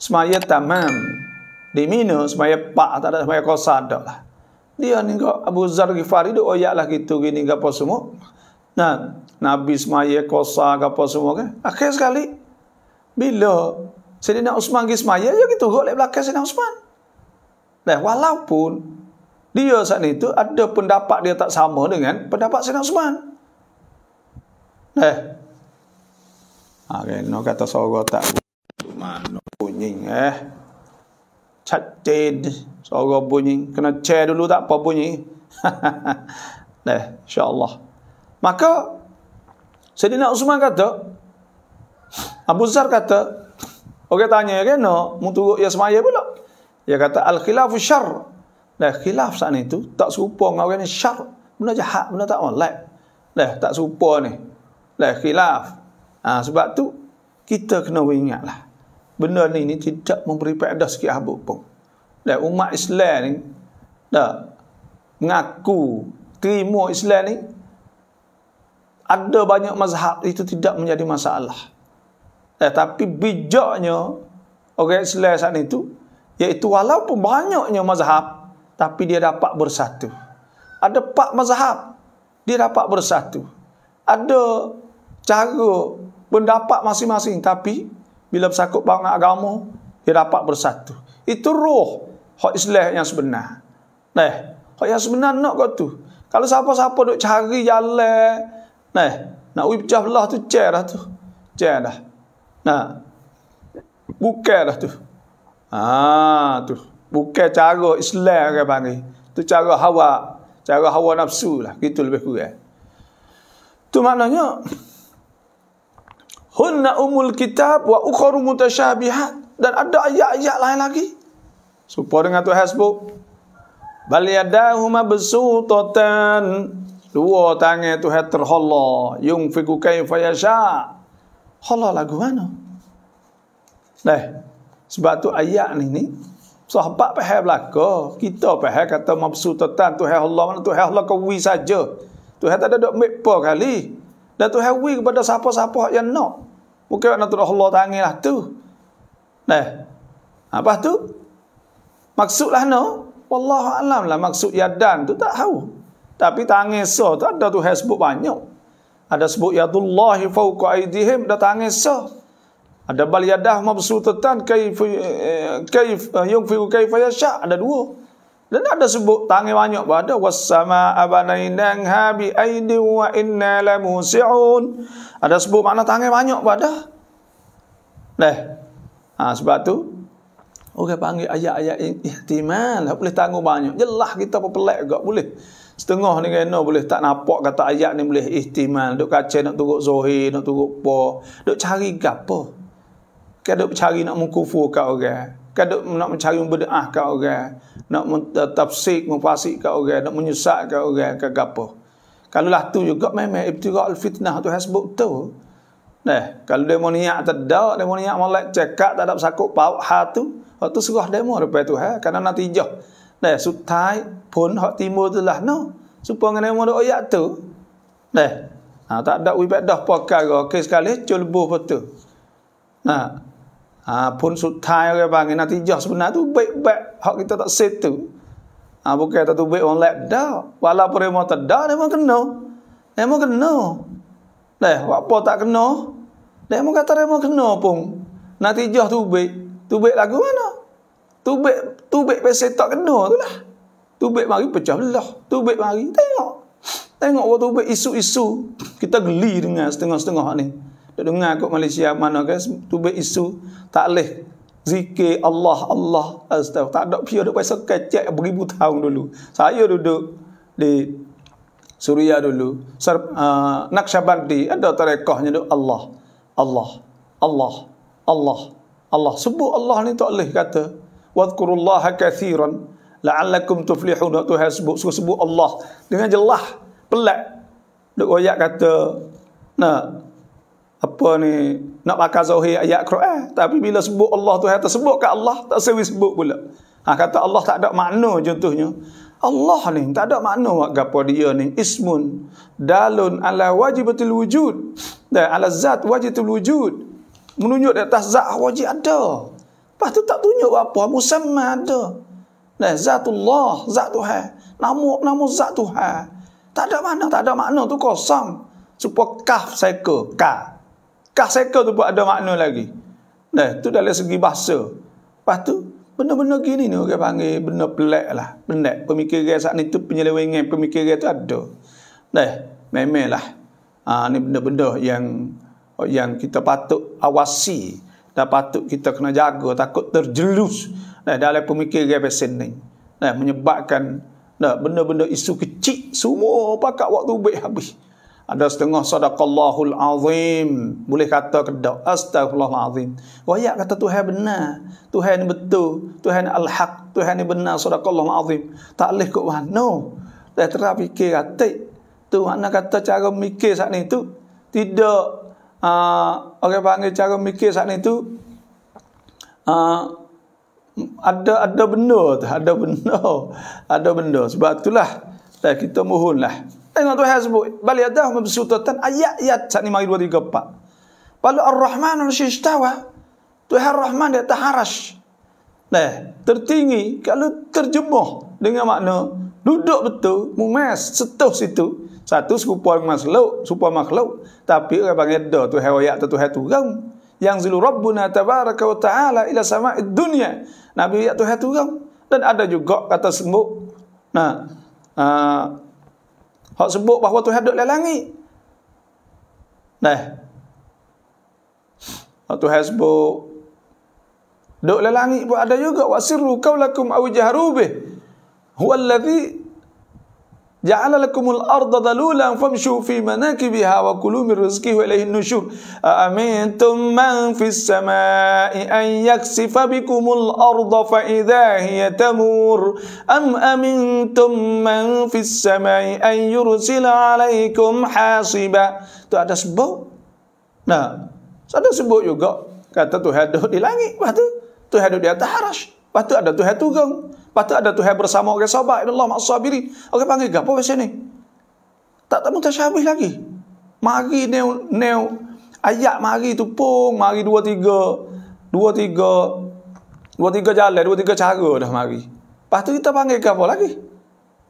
semaya tamam di mina semaya pak tak ada semaya kosa ada lah dia ni kau Abu Zar Ghifari dia oyak lah gitu gini apa semua nah Nabi semaya kosa apa semua kan akhir sekali bila Sayyidina Usman pergi semaya dia gitu kau lihat belakang Sayyidina Usman. Nah, walaupun dia saat itu ada pendapat dia tak sama dengan pendapat Sayyidina Usman. Nah, ha, kena kata sorok tak mana bunyi eh cacid sorok bunyi kena cek dulu tak apa bunyi Nah, <laughs> eh, insyaAllah maka Sedina Usman kata Abu Zar kata orang tanya kena mutuk ya semaya pula dia kata al khilafu syar Dah khilaf sana itu tak serupa dengan orang yang syar benda jahat benda tak molek Dah tak serupa ni Dah khilaf ha, Sebab tu kita kena lah Benda ni ni tidak memberi faedah sikit habuk pun Dan umat Islam ni Tak Mengaku Terima Islam ni Ada banyak mazhab itu tidak menjadi masalah eh, Tapi bijaknya Orang Islam saat itu Iaitu walaupun banyaknya mazhab Tapi dia dapat bersatu Ada empat mazhab Dia dapat bersatu Ada cara pendapat masing-masing tapi bila bersakut bang agama dia dapat bersatu itu roh hak Islam yang sebenar nah hak yang sebenar nak kau tu kalau siapa-siapa duk cari jalan nah nak ui pecah belah tu cerah tu cerah nah bukan dah tu ah tu ha, bukan cara Islam ke panggil tu cara hawa cara hawa nafsu lah gitu lebih kurang tu maknanya Hunna umul kitab wa ukharu mutasyabihat. Dan ada ayat-ayat lain lagi. Supaya dengan tu hasbu. Bal yadahuma besutotan. Dua tangan tu hatir hala. Yung fiku kaifa yasha. Hala lagu mana? Nah. Sebab tu ayat ni ni. Sahabat pahal belakang. Kita pahal kata mabsutotan. Tuhai Allah mana? Tuhai Allah kawi saja. tu tak ada dok mikpa kali. Dan tu hawi kepada siapa-siapa yang nak. No. Mungkin nak turut Allah tangan lah tu. Nah. Apa tu? Maksud lah no. Allah alam lah maksud yadan tu tak tahu. Tapi tangan so tu ada tu sebut banyak. Ada sebut yadullahi fauqa aidihim ada tangan so. Ada bal yadah mabsutatan kaif eh, kaif eh, yung fi kaif yasha ada dua. Dan ada sebut tangan banyak pada wasama abanainang habi aidi wa inna la musiun. Ada sebut makna tangan banyak pada. Leh. Ha, sebab tu orang okay, panggil ayat-ayat ihtimal, tak boleh tangguh banyak. Jelah kita apa pelak juga boleh. Setengah ni kena boleh tak nampak kata ayat ni boleh ihtimal. Dok kace nak turut Zohi, nak turut apa. dok cari gapo. Kau dok cari nak mengkufurkan orang. Okay? kadok nak mencari bedaah ke orang nak eh, tafsir mufasik ke orang nak menyesat ke orang ke kan gapo kalaulah tu juga memang ibtira al fitnah tu hasbuk tu Nah, kalau demo niat tak demo niat malak cekak tak ada sakut pau ha tu, tu serah demo depa tu ha, karena natijah. Nah, sutai pun hak timur tu lah no. supaya ngene demo do oyak tu. Nah, ha, tak ada wibadah perkara ke sekali celbuh tu, Nah, Ha, pun sutai orang panggil natijah sebenarnya tu baik-baik. Hak kita tak situ. Ha, ah, bukan tak tu baik orang lab dah. Walaupun dia mahu tak dah, dia mahu kena. Dia mahu kena. Lah, apa tak kena? Dia mau kata dia mahu kena pun. Natijah tu baik. Tu baik lagu mana? Tu baik, tu baik pasal tak kena tu lah. Tu baik mari pecah belah. Tu baik mari tengok. Tengok waktu baik isu-isu. Kita geli dengan setengah-setengah ni. -setengah Duk dengar kat Malaysia mana ke kan, tubuh isu tak leh zikir Allah Allah astag tak ada pia dak pasal kecek beribu tahun dulu. Saya duduk di Suria dulu, Ser, uh, ah, Naqsyabandi ada tarekahnya duk Allah. Allah. Allah. Allah. Allah sebut Allah ni tak leh kata wadhkurullaha katsiran la'allakum tuflihun tu hasbu sebut, sebut Allah dengan jelas pelak duk oyak kata nah apa ni nak pakai zahir ayat Quran tapi bila sebut Allah tu hata sebut ke Allah tak sewi sebut pula ha, kata Allah tak ada makna contohnya Allah ni tak ada makna wak gapo dia ni ismun dalun ala wajibatul wujud dan ala zat wajibatul wujud menunjuk di atas zat wajib ada lepas tu tak tunjuk apa musamma ada dan zatullah zat Tuhan nama nama zat Tuhan tak ada mana, tak ada makna tu kosong Supaya kaf saya ke ka Cah seka tu pun ada makna lagi. Nah, tu dari segi bahasa. Lepas tu, benda-benda gini ni orang panggil benda pelik lah. Benda Pemikiran saat ni tu penyelewengan pemikiran tu ada. Nah, memang lah. Ha, ni benda-benda yang yang kita patut awasi dan patut kita kena jaga takut terjelus nah, dalam pemikiran pesen ni. Nah, menyebabkan nah, benda-benda isu kecil semua pakat waktu baik habis ada setengah sadaqallahul azim boleh kata kedak astagfirullahal azim royak kata tuhan benar tuhan ni betul tuhan al haq tuhan ni benar sadaqallahul azim tak leh kok no dah terap fikir kata tu makna kata cara mikir saat ni tu tidak uh, orang panggil cara mikir saat ni tu uh, ada ada benda tu ada benda <laughs> ada benda sebab itulah kita mohonlah ini eh, tu hasbu. Bali ada hukum bersyutatan ayat ayat tak ni mai dua tiga empat. Balu ar Rahman al Shistawa. Tu Har Rahman dia taharash. Nah, tertinggi kalau terjemuh dengan makna duduk betul, mumes setuh situ. Satu supaya makhluk, supaya makhluk. Tapi orang panggil dah tu hewayak tu hewayak tu gaum. Yang zilu Rabbuna tabaraka wa ta'ala ila sama'id dunia. Nabi ya tu hewayak tu Dan ada juga kata sembuh. Nah, ah, Hak sebut bahawa Tuhan duduk dalam langit. Nah. Hak Tuhan sebut duduk dalam langit pun ada juga wasirru kaulakum au jahrubih. Huwa جعل لكم الأرض ذلولا فامشوا في مناكبها وكلوا من رزقه وإليه النشور أأمنتم من في السماء أن يكسف بكم الأرض فإذا هي تمور أم أمنتم من في السماء أن يرسل عليكم حاصبا هذا سبو نعم هذا سبو juga Kata Tuhan di langit waktu Tuhan di atas harash waktu ada Tuhan tugang Patut ada Tuhan bersama orang sahabat Ibn Allah maksabiri Orang panggil gapo macam ni Tak tak syabih lagi Mari neo neo Ayat mari tu pun Mari dua tiga Dua tiga Dua tiga jalan Dua tiga cara dah mari Lepas tu kita panggil gapo lagi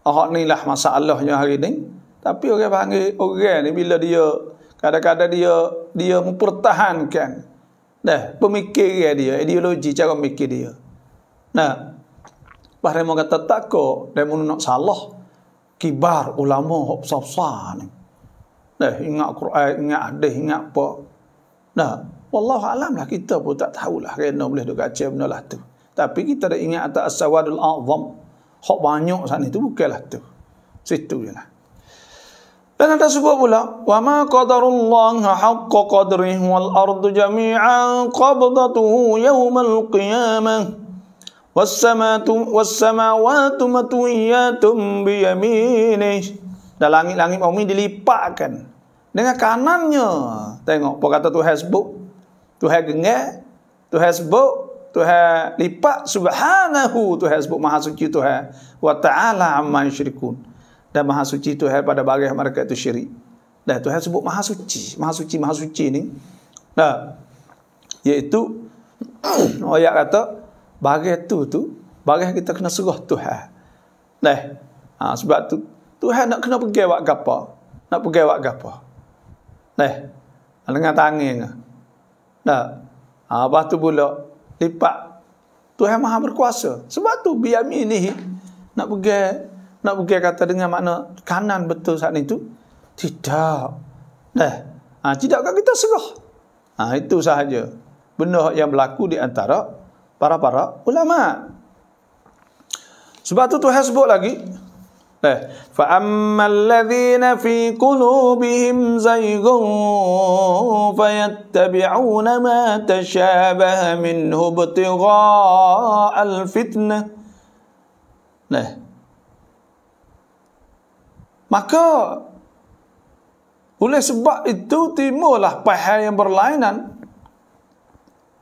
Oh ni lah masalahnya hari ni Tapi orang panggil Orang ni bila dia Kadang-kadang dia Dia mempertahankan Dah Pemikiran dia Ideologi cara mikir dia Nah Bahaya mo kata tako, dia mo nak salah. Kibar ulama hok sapsa ni. Dah eh, ingat Quran, ingat hadis, ingat apa. Nah, wallahu alam lah kita pun tak tahulah kena boleh duk kaca benda lah tu. Tapi kita dah ingat atas as-sawadul azam. Hok banyak sana tu bukannya tu. Situ je lah. Dan ada sebuah pula, "Wa ma qadarullah haqqo qadrihi wal ardu jami'an qabdatuhu yawmal qiyamah." wassamawatu matwiyatum biyaminih dan langit-langit bumi dilipatkan dengan kanannya tengok apa kata tu hasbuk tu ha gengak tu hasbuk tu ha lipat subhanahu tu hasbuk maha suci tu ha wa ta'ala amma yushrikun dan maha suci tu ha pada bagi mereka itu syirik dan tu sebut maha suci maha suci maha suci ni nah iaitu <coughs> ayat kata bagai tu tu bagai kita kena serah Tuhan neh ha, sebab tu Tuhan nak kena pergi buat gapo nak pergi buat gapo neh dengan tangan nah ha, apa tu pula lipat Tuhan Maha berkuasa sebab tu biar ini nak pergi nak pergi kata dengan makna kanan betul saat itu tidak neh ha, tidak kita serah ha, itu sahaja benda yang berlaku di antara para-para ulama. Sebab tu Tuhan sebut lagi. Eh, fa ammal ladzina fi qulubihim zaygun fayattabi'una ma tashabaha minhu ibtigha'al fitnah. Nah. Maka oleh sebab itu timbullah paham yang berlainan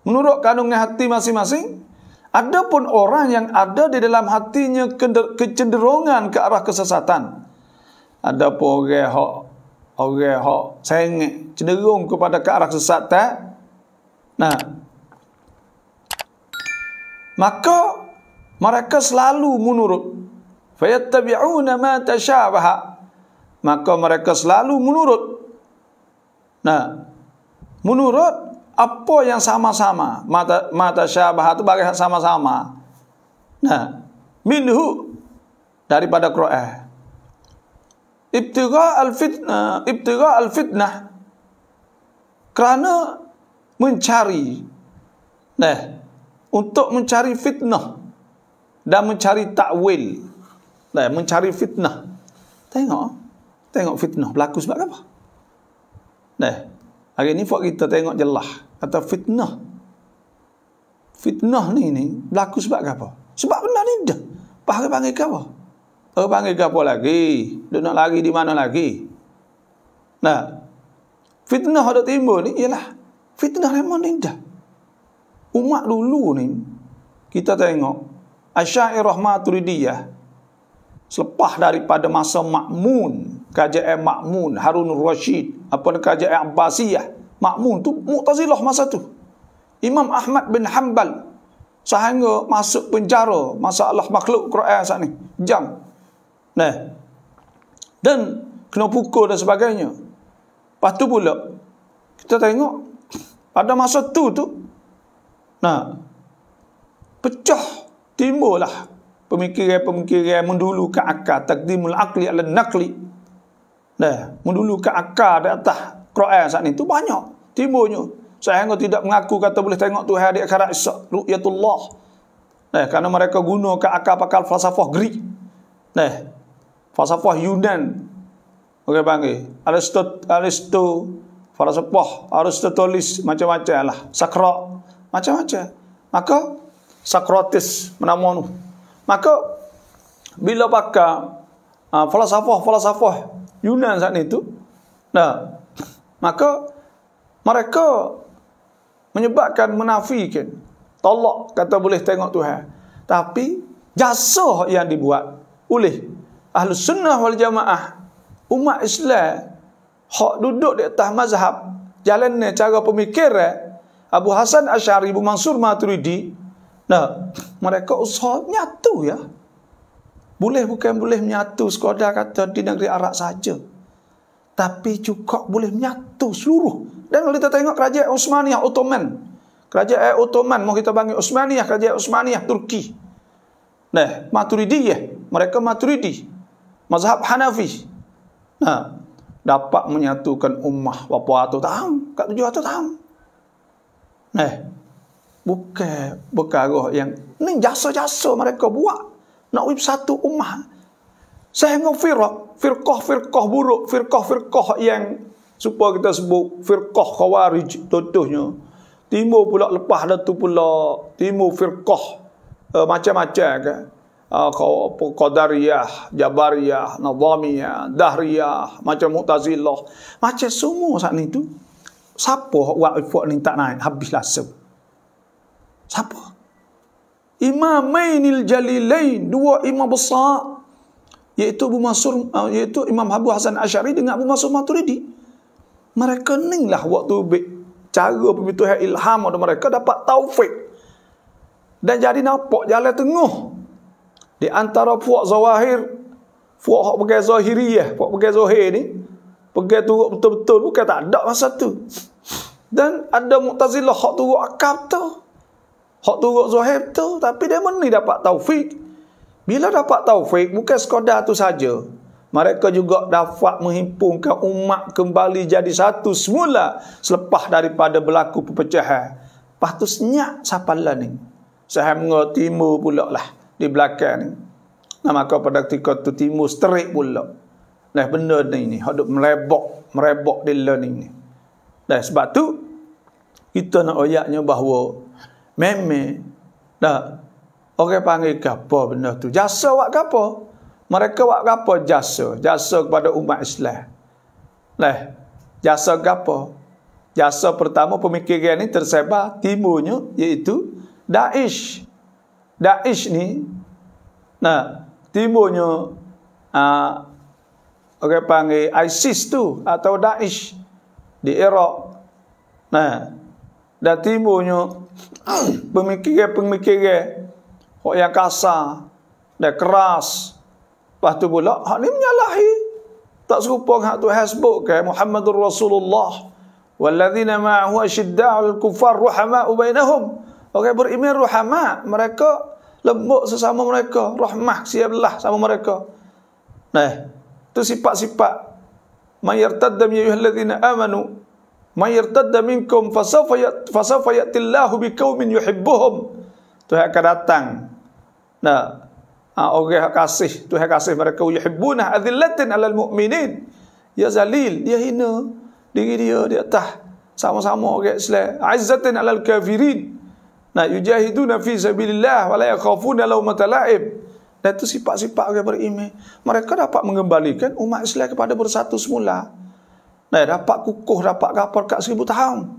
menurut kandungan hati masing-masing. ada pun orang yang ada di dalam hatinya kecenderungan ke arah kesesatan. Ada pun orang yang orang yang sengit cenderung kepada ke arah kesesatan. Nah. Maka mereka selalu menurut. Fayattabi'una ma tashabaha. Maka mereka selalu menurut. Nah. Menurut apa yang sama-sama mata mata syabah itu bagai sama-sama nah minhu daripada qira'ah ibtigha al fitnah ibtigha al fitnah kerana mencari nah untuk mencari fitnah dan mencari takwil nah mencari fitnah tengok tengok fitnah berlaku sebab apa nah hari ini buat kita tengok jelah atau fitnah fitnah ni ni berlaku sebab apa sebab benda ni dah panggil panggil ke apa oh panggil ke apa lagi dia nak lari di mana lagi nah fitnah ada timbul ni ialah fitnah memang ni dah umat dulu ni kita tengok Asyair Rahmaturidiyah selepas daripada masa makmun kajian makmun Harun Rashid apa kajian Abbasiyah Makmun tu Mu'tazilah masa tu. Imam Ahmad bin Hanbal sehingga masuk penjara masalah makhluk Quran saat ni. Jam. Nah. Dan kena pukul dan sebagainya. Lepas tu pula kita tengok pada masa tu tu nah pecah timbullah pemikiran-pemikiran mendulu ke akal takdimul akli ala nakli. Nah, mendulu ke akal di atas Quran saat ni tu banyak timbunya. Saya hanya tidak mengaku kata boleh tengok Tuhan di akhirat esok. Ru'yatullah. Nah, kerana mereka gunakan akal-akal falsafah Greek. Nah, falsafah Yunan. Okey panggil. Aristot Aristo falsafah Aristotolis macam-macam lah. Sakra macam-macam. Maka Sokrates menamun. Maka bila pakai uh, falsafah-falsafah Yunan saat itu, nah maka mereka menyebabkan menafikan, tolak kata boleh tengok Tuhan tapi jasa yang dibuat oleh ahli sunnah wal jamaah umat Islam hak duduk di atas mazhab jalan cara pemikir eh, Abu Hasan Asy'ari Abu Mansur Maturidi nah mereka usaha nyatu ya boleh bukan boleh menyatu sekadar kata di negeri Arab saja tapi juga boleh menyatu seluruh. Dan kalau kita tengok kerajaan Osmaniyah, Ottoman. Kerajaan Ottoman, mau kita panggil Osmaniyah, kerajaan Osmaniyah, Turki. Nah, Maturidi ya. Mereka Maturidi. Mazhab Hanafi. Nah, dapat menyatukan ummah berapa ratus tahun? Kat tujuh ratus tahun. Nah, bukan perkara yang... Ini jasa-jasa mereka buat. Nak wip satu ummah. Sehingga firak, firqah firqah buruk, firqah firqah yang supaya kita sebut firqah khawarij contohnya. Timur pula lepas dah tu pula timur firqah uh, macam-macam kan. Uh, Qadariyah, Jabariyah, Nazamiyah, Dahriyah, macam Mu'tazilah. Macam semua saat ni tu. Siapa wakifat ni tak naik? Habislah semua. Siapa? imam Imamainil jalilain. Dua imam besar iaitu Abu Mansur uh, iaitu Imam Abu Hasan Asy'ari dengan Abu Mansur Maturidi. Mereka ninglah waktu cara pembituhan ilham pada mereka dapat taufik dan jadi nampak jalan tengah di antara puak zawahir puak hak pakai zahiriyah puak pakai zahir ni pakai turut betul-betul bukan tak ada masa tu dan ada mu'tazilah hak turut akal tu hak turut zahir tu tapi dia mana dapat taufik bila dapat taufik, bukan sekadar itu saja. Mereka juga dapat menghimpunkan umat kembali jadi satu semula selepas daripada berlaku perpecahan. Lepas itu senyap sapalah ini. Saya mengatakan timur pula lah di belakang ini. Nama kau pada ketika itu timur terik pula. Nah, benda ini, ini. Hidup merebok, merebok di learning ini. Dan sebab tu kita nak oyaknya bahawa memang dah Orang panggil gapo benda tu. Jasa wak gapo? Mereka wak gapo jasa? Jasa kepada umat Islam. Leh. Jasa gapo? Jasa pertama pemikiran ini tersebar timbunya iaitu Daesh. Daesh ni nah timbunya uh, ah, orang panggil ISIS tu atau Daesh di Iraq. Nah, dan timbunya <clears throat> pemikir pemikir Hak yang kasar dan keras. Lepas tu pula hak ni menyalahi tak serupa dengan tu Facebook ke Muhammadur Rasulullah walladzina ma'ahu ashidda'ul kufar ruhama'u bainahum. Orang beriman ruhama, mereka lembut sesama mereka, rahmah siaplah sama mereka. Nah, tu sifat-sifat mayyartadda min alladzina amanu mayyartadda minkum fasawfa ya-, fasawfa ya'tillahu biqaumin yuhibbuhum. Tu akan datang Nah, ah, orang yang kasih, tu yang kasih mereka yuhibbuna adillatin alal mu'minin. Ya zalil, dia hina diri dia di atas sama-sama orang Islam. Izzatin alal kafirin. Nah, yujahiduna fi sabilillah wa la yakhafuna lawmata ta'laib. Dan itu sifat-sifat orang beriman. Mereka dapat mengembalikan umat Islam kepada bersatu semula. Nah, dapat kukuh, dapat kapal kat seribu tahun.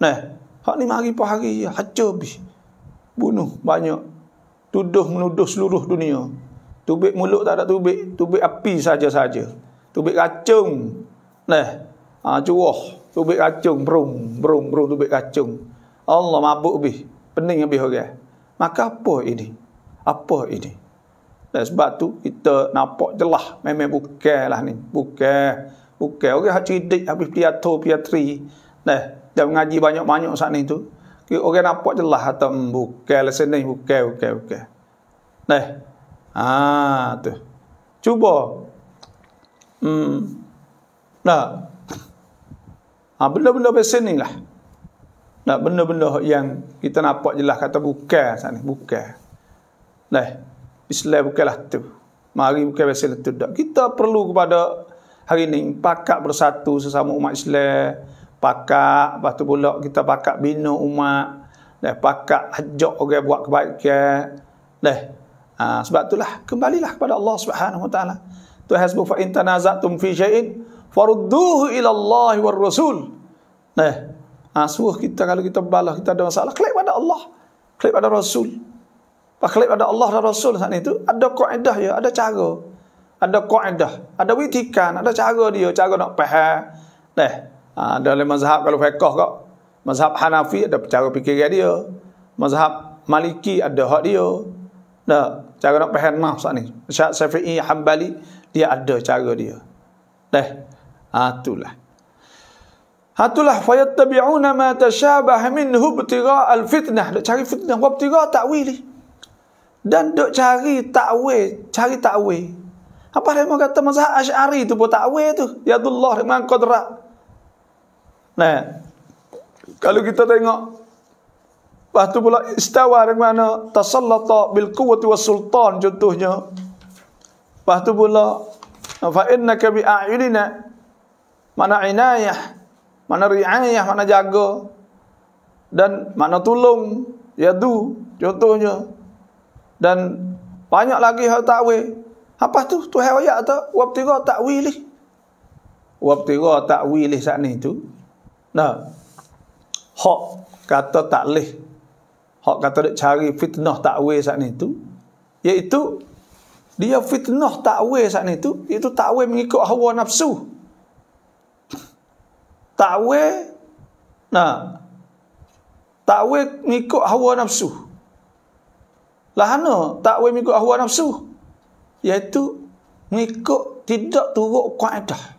Nah, hak ni mari per hari, hajar habis. Bunuh banyak tuduh menuduh seluruh dunia. Tubik mulut tak ada tubik, tubik api saja-saja. Tubik kacung. Nah, ha, cuah, tubik kacung, brum, brum, brum tubik kacung. Allah mabuk lebih, pening lebih orang. Okay. Maka apa ini? Apa ini? Nah, sebab tu kita nampak jelah memang bukanlah ni. Bukan, bukan. Orang okay, hak cidik habis piatu, piatri. Nah, dia mengaji banyak-banyak saat ni tu ke orang nampak jelah atau hmm, bukan lesen ni bukan bukan bukan nah ah tu cuba hmm nah ha benda-benda lesen ni lah nah benda-benda yang kita nampak jelah kata bukan sana ni bukan nah Islam bukanlah tu mari bukan lesen tu dah kita perlu kepada hari ini pakat bersatu sesama umat Islam pakak lepas tu pula kita pakak bina umat leh pakak ajak orang okay, buat kebaikan leh ha, sebab itulah kembalilah kepada Allah Subhanahu wa taala tu hasbu fa in tanazatum fi shay'in farudduhu ila Allah wa rasul leh ha, suruh kita kalau kita balas kita ada masalah kelik pada Allah kelik pada rasul pak Pakai pada Allah dan Rasul saat itu ada kaidah ya, ada cara. Ada kaidah, ada witikan, ada cara dia, cara nak faham. Nah, Ha, dalam mazhab kalau fiqh kok. Mazhab Hanafi ada cara fikir dia. Mazhab Maliki ada hak dia. Nah, cara nak faham nah ni. Syafi'i Hambali dia ada cara dia. Teh. Ha itulah. Ha itulah fayattabi'una ma tashabaha minhu ibtigha al-fitnah. Dok cari fitnah, buat ibtigha takwil Dan dok cari takwil, cari takwil. Apa dia mau kata mazhab Asy'ari tu buat takwil tu? Ya Allah dengan qudrat. Nah. Kalau kita tengok Lepas tu pula istawa dengan mana tasallata bil quwwati was sultan contohnya. Lepas tu pula fa innaka bi a'yunina mana inayah, mana ri'ayah, mana jaga dan mana tolong yadu contohnya. Dan banyak lagi hal ta'wil. Apa tu? Tu hal ayat tu. Wabtiqa ta'wilih. Wabtiqa ta'wilih saat ni tu. Nah. Hak kata tak leh. Hak kata nak cari fitnah takwil saat ni tu. Iaitu dia fitnah takwil saat ni tu. Iaitu takwil mengikut hawa nafsu. Takwil. Nah. Takwil mengikut hawa nafsu. Lah mana takwil mengikut hawa nafsu? Iaitu mengikut tidak turut kaedah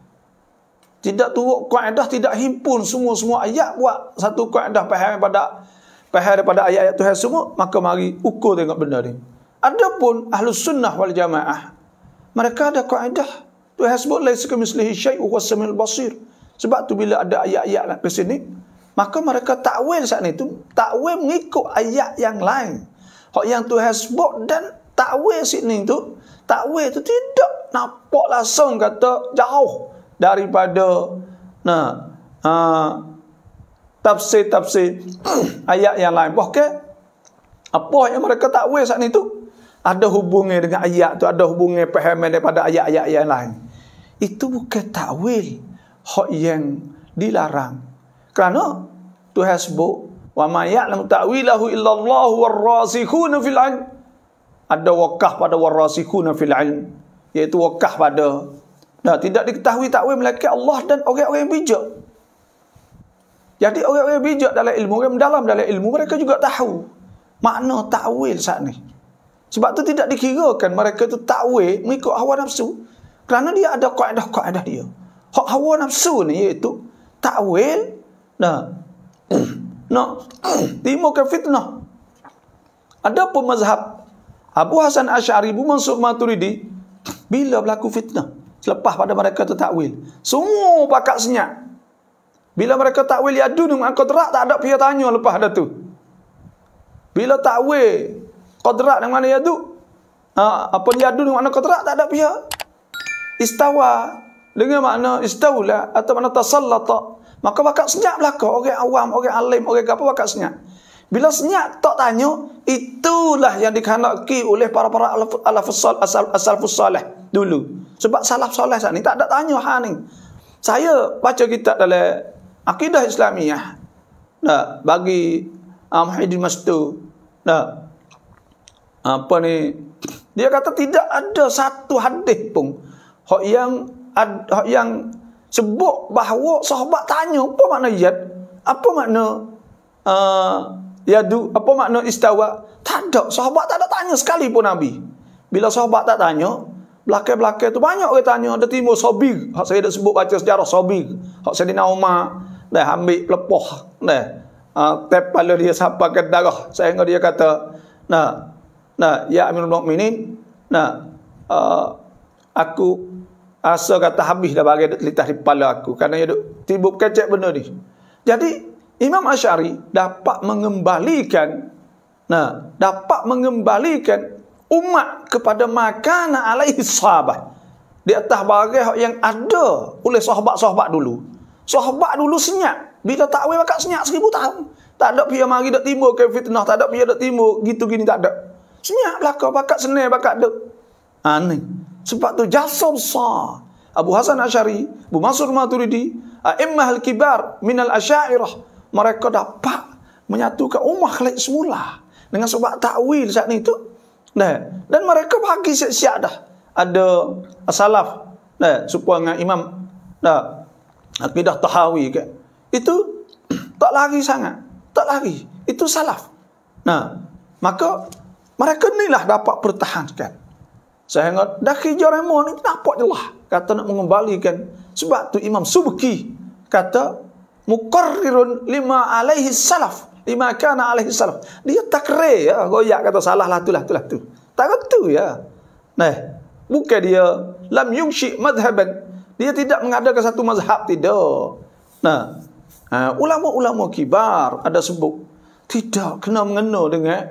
tidak turut kaedah tidak himpun semua-semua ayat buat satu kaedah pahal pada pahal daripada ayat-ayat Tuhan semua maka mari ukur tengok benda ni adapun ahli sunnah wal jamaah mereka ada kaedah Tuhan sebut lais ka mislihi syai'u was samil basir sebab tu bila ada ayat-ayat lah pasal ni maka mereka takwil saat ni tu takwil mengikut ayat yang lain hak yang Tuhan sebut dan takwil sini tu takwil tu tidak nampak langsung kata jauh daripada nah uh, tafsir-tafsir <clears throat> ayat yang lain. Bahkan apa yang mereka tak weh saat itu ada hubungnya dengan ayat tu, ada hubungnya pemahaman daripada ayat-ayat yang lain. Itu bukan takwil hak yang dilarang. Kerana tu hasbuk wa ma ya'lam ta'wilahu illa Allah warrasikhun fil 'ilm. Ada wakah pada warrasikhun fil 'ilm iaitu wakah pada Nah, tidak diketahui takwil melainkan Allah dan orang-orang yang bijak. Jadi orang-orang yang bijak dalam ilmu, orang dalam dalam ilmu mereka juga tahu makna takwil saat ni. Sebab tu tidak dikirakan mereka tu takwil mengikut hawa nafsu. Kerana dia ada kaedah-kaedah dia. Hak hawa nafsu ni iaitu takwil nah <clears throat> nak <clears throat> timbulkan fitnah. Ada pun mazhab Abu Hasan Asy'ari bin Mansur Maturidi bila berlaku fitnah selepas pada mereka tu takwil. Semua pakat senyap. Bila mereka takwil ya dunung angkodrak tak ada pihak tanya lepas ada tu. Bila takwil qodrak dengan mana yadu? Ah, ha, apa ni yadu dengan mana qodrak tak ada pihak. Istawa dengan makna istaula atau mana tasallata. Maka pakat senyap belaka orang awam, orang alim, orang apa pakat senyap. Bila senyap tak tanya, itulah yang dikhanaki oleh para-para al-fusal asal fusalah dulu. Sebab salaf soleh sat ni tak ada tanya hal ni. Saya baca kitab dalam akidah Islamiah. Nah, bagi ah, Muhyiddin Mastu. Nah. Apa ni? Dia kata tidak ada satu hadis pun hak yang hak yang sebut bahawa sahabat tanya apa makna yad? Apa makna uh, Ya Yadu, apa makna istawa? Tak ada, sahabat tak ada tanya sekali pun Nabi. Bila sahabat tak tanya, belakang-belakang tu banyak orang tanya, ada timur sobig, Hak saya dah sebut baca sejarah sobig. Hak saya di Nauma, dah ambil lepoh. Dah, uh, tepala dia ha, sampai ke darah. Saya ingat dia kata, nah, nah, ya Aminul Mu'minin, nah, ha, uh, aku asa kata habis dah bagai litah di kepala aku. Kerana dia tibuk kecek benda ni. Jadi, Imam Ashari dapat mengembalikan nah dapat mengembalikan umat kepada makanan alaihi sahabat di atas barai yang ada oleh sahabat-sahabat dulu sahabat dulu senyap bila tak wei makan senyap seribu tahun tak ada pia mari dak timbul ke fitnah tak ada pia dak timbul gitu gini tak ada senyap belaka bakat senai bakat dak aneh ha, sebab tu jasa besar Abu Hasan Ashari, Abu Mansur Maturidi, A'immah al-kibar min al-asyairah, mereka dapat menyatukan umat khalid semula dengan sebab takwil saat itu dan dan mereka bagi siap-siap dah ada salaf dan supaya dengan imam dah akidah tahawi ke itu <clears throat> tak lari sangat tak lari itu salaf nah maka mereka inilah dapat pertahankan saya ingat dah kejar remo ni nampak je lah kata nak mengembalikan sebab tu imam subki kata mukarrirun lima alaihi salaf lima kana alaihi salaf dia takre ya goyak kata salah lah tu lah tu lah tu tak tu ya nah bukan dia lam yungshi madhaban dia tidak mengadakan satu mazhab tidak nah uh, ulama-ulama kibar ada sebut tidak kena mengena dengan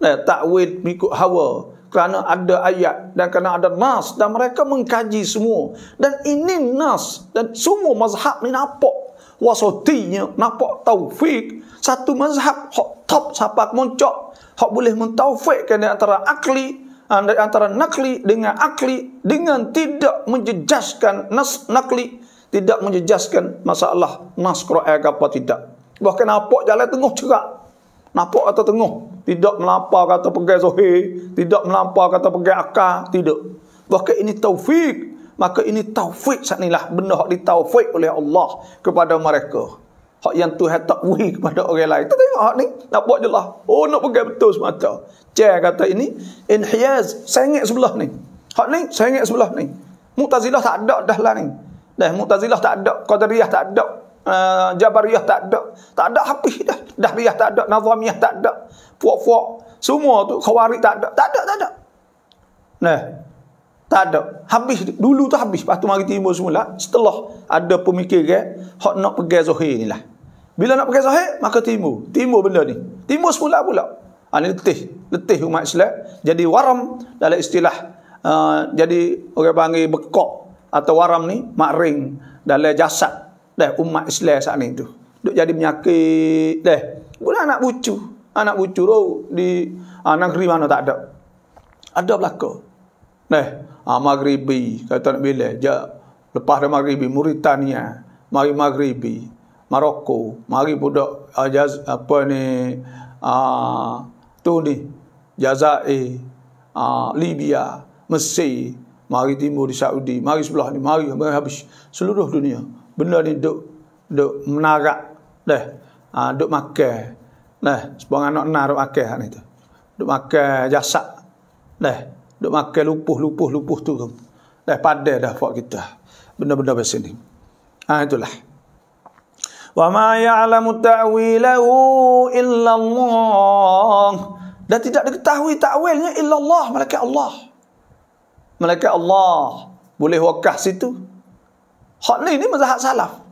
nah takwid mengikut hawa kerana ada ayat dan kerana ada nas dan mereka mengkaji semua dan ini nas dan semua mazhab ni nampak wasatinya nampak taufik satu mazhab hak top siapa muncul hak boleh mentaufikkan di antara akli ah, di antara nakli dengan akli dengan tidak menjejaskan nas nakli tidak menjejaskan masalah nas Quran apa tidak bahkan apa jalan tengah juga Nampak atau tengah tidak melampau kata pegang zahir tidak melampau kata pegang akal tidak bahkan ini taufik maka ini taufik saat inilah benda yang ditaufik oleh Allah kepada mereka. Hak yang Tuhan takwi kepada orang lain. Tengok hak ni, nak buat je lah. Oh, nak pegang betul semata. Cek kata ini, inhiyaz, sengit sebelah ni. Hak ni, sengit sebelah ni. Mu'tazilah tak ada dah lah ni. Dah, Mu'tazilah tak ada, Qadariyah tak ada, uh, Jabariyah tak ada. Tak ada habis dah. Dahriyah tak ada, Nazamiyah tak ada. Fuak-fuak, semua tu, Khawarik tak ada. Tak ada, tak ada. Nah, tak ada. Habis dulu tu habis. tu mari timbul semula setelah ada pemikiran hok nak pergi Zohir inilah. Bila nak pergi Zohir maka timbul. Timbul benda ni. Timbul semula pula. Ha, ah, ini letih. Letih umat Islam. Jadi waram dalam istilah uh, jadi orang panggil bekok atau waram ni makring dalam jasad dah umat Islam saat ni tu. Duk jadi penyakit dah. Bulan anak bucu. Anak bucu tu di uh, negeri mana tak ada. Ada belaka. Nah, uh, maghribi kata nak bila ja lepas dari maghribi Mauritania mari maghribi Maroko mari budak uh, jaz, apa ni uh, tu ni Jazair uh, Libya Mesir mari timur di Saudi mari sebelah ni mari, habis seluruh dunia benda ni duk duk menarak deh uh, duk makan deh sebab anak nak nak makan ni tu duk makan jasad deh Duk makan lupuh-lupuh-lupuh tu. Dah padah dah buat kita. Benda-benda macam ni. Ha, itulah. Wa ma ya'lamu ta'wilahu illa Allah. Dan tidak diketahui ta'wilnya illa Allah. Malaikat Allah. Malaikat Allah. Boleh wakah situ. Hak ni ni mazhab salaf.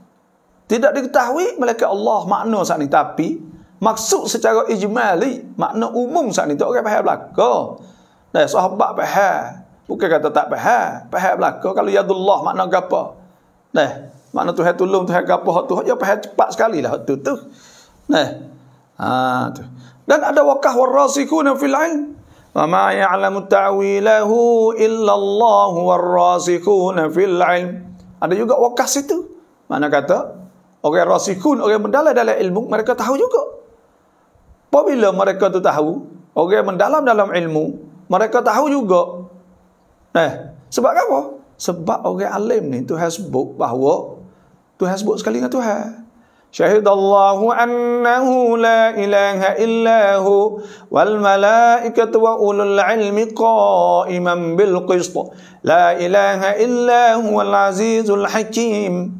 Tidak diketahui malaikat Allah makna saat ni. Tapi maksud secara ijmali. Makna umum saat ni. Tak orang faham belakang. Nah, sahabat faham. Bukan kata tak faham. Faham belaka kalau ya Allah makna gapo. Nah, makna Tuhan tolong Tuhan gapo hak tu. Ya faham cepat sekali lah tu tu. Nah. Ha tu. Dan ada wakah warasikuna fil ilm. Wa ma ya'lamu ta'wilahu illa Allah warasikuna fil ilm. Ada juga wakah situ. Mana kata orang rasikun, orang mendalam dalam ilmu mereka tahu juga. Apabila mereka tu tahu, orang mendalam dalam ilmu, mereka tahu juga. Nah, eh, sebab apa? Sebab orang alim ni Tu sebut bahawa tu sebut sekali dengan Tuhan. Syahid Allahu annahu la ilaha illahu wal malaikatu wa ulul ilmi qaiman bil qist. La ilaha illahu wal azizul hakim.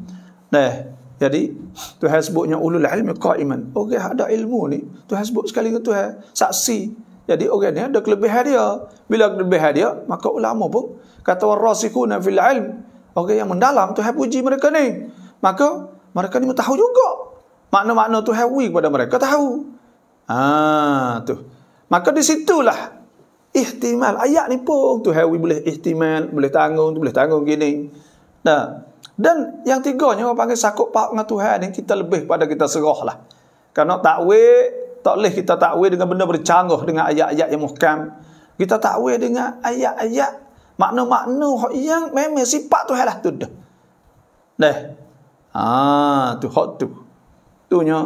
Nah, eh, jadi Tuhan sebutnya ulul ilmi qaiman. Orang okay, ada ilmu ni, Tuhan sebut sekali dengan Tuhan. Saksi. Jadi orang ni ada kelebihan dia. Bila kelebihan dia, maka ulama pun kata warasikuna fil ilm. Orang yang mendalam tu puji mereka ni. Maka mereka ni tahu juga. Makna-makna tu hawi kepada mereka tahu. Ah tu. Maka di situlah ihtimal ayat ni pun tu hawi boleh ihtimal, boleh tanggung, boleh tanggung gini. Nah. Dan yang tiganya orang panggil sakut pak dengan Tuhan ni kita lebih pada kita serahlah. Karena takwil tak boleh kita takwil dengan benda bercanggah dengan ayat-ayat yang muhkam. Kita takwil dengan ayat-ayat makna-makna yang memang sifat tu lah tu dah. Dah. Ah, ha, tu hot tu. tu Tunya.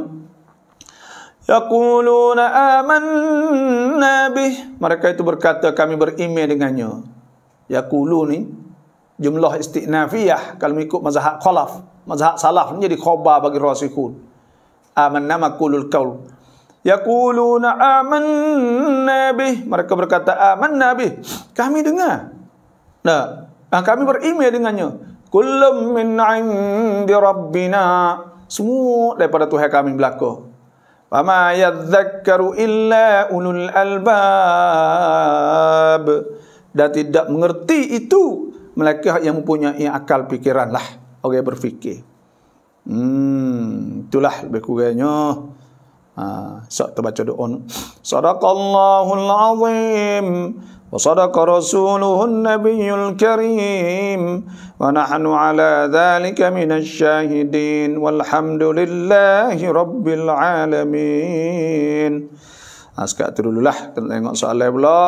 Yaquluna amanna bih. Mereka itu berkata kami beriman dengannya. Yaqulu ni jumlah istinafiyah kalau mengikut mazhab khalaf, mazhab salaf ni jadi khabar bagi rasikhun. Amanna maqulul qaul. Yaquluna amanna bih. Mereka berkata amanna bih. Kami dengar. Nah, nah kami beriman dengannya. Kullum min indi rabbina. Semua daripada Tuhan kami berlaku. Fama yadzakkaru illa ulul albab. Dan tidak mengerti itu. Mereka yang mempunyai akal fikiran lah. Orang okay, berfikir. Hmm, itulah lebih kurangnya. Ha, sok terbaca doa ni. Sadaqallahul azim wa sadaqa rasuluhun nabiyul karim wa nahnu ala dhalika minas syahidin walhamdulillahi rabbil alamin. Ha, sekat tu dulu lah. Kita tengok soalan pula.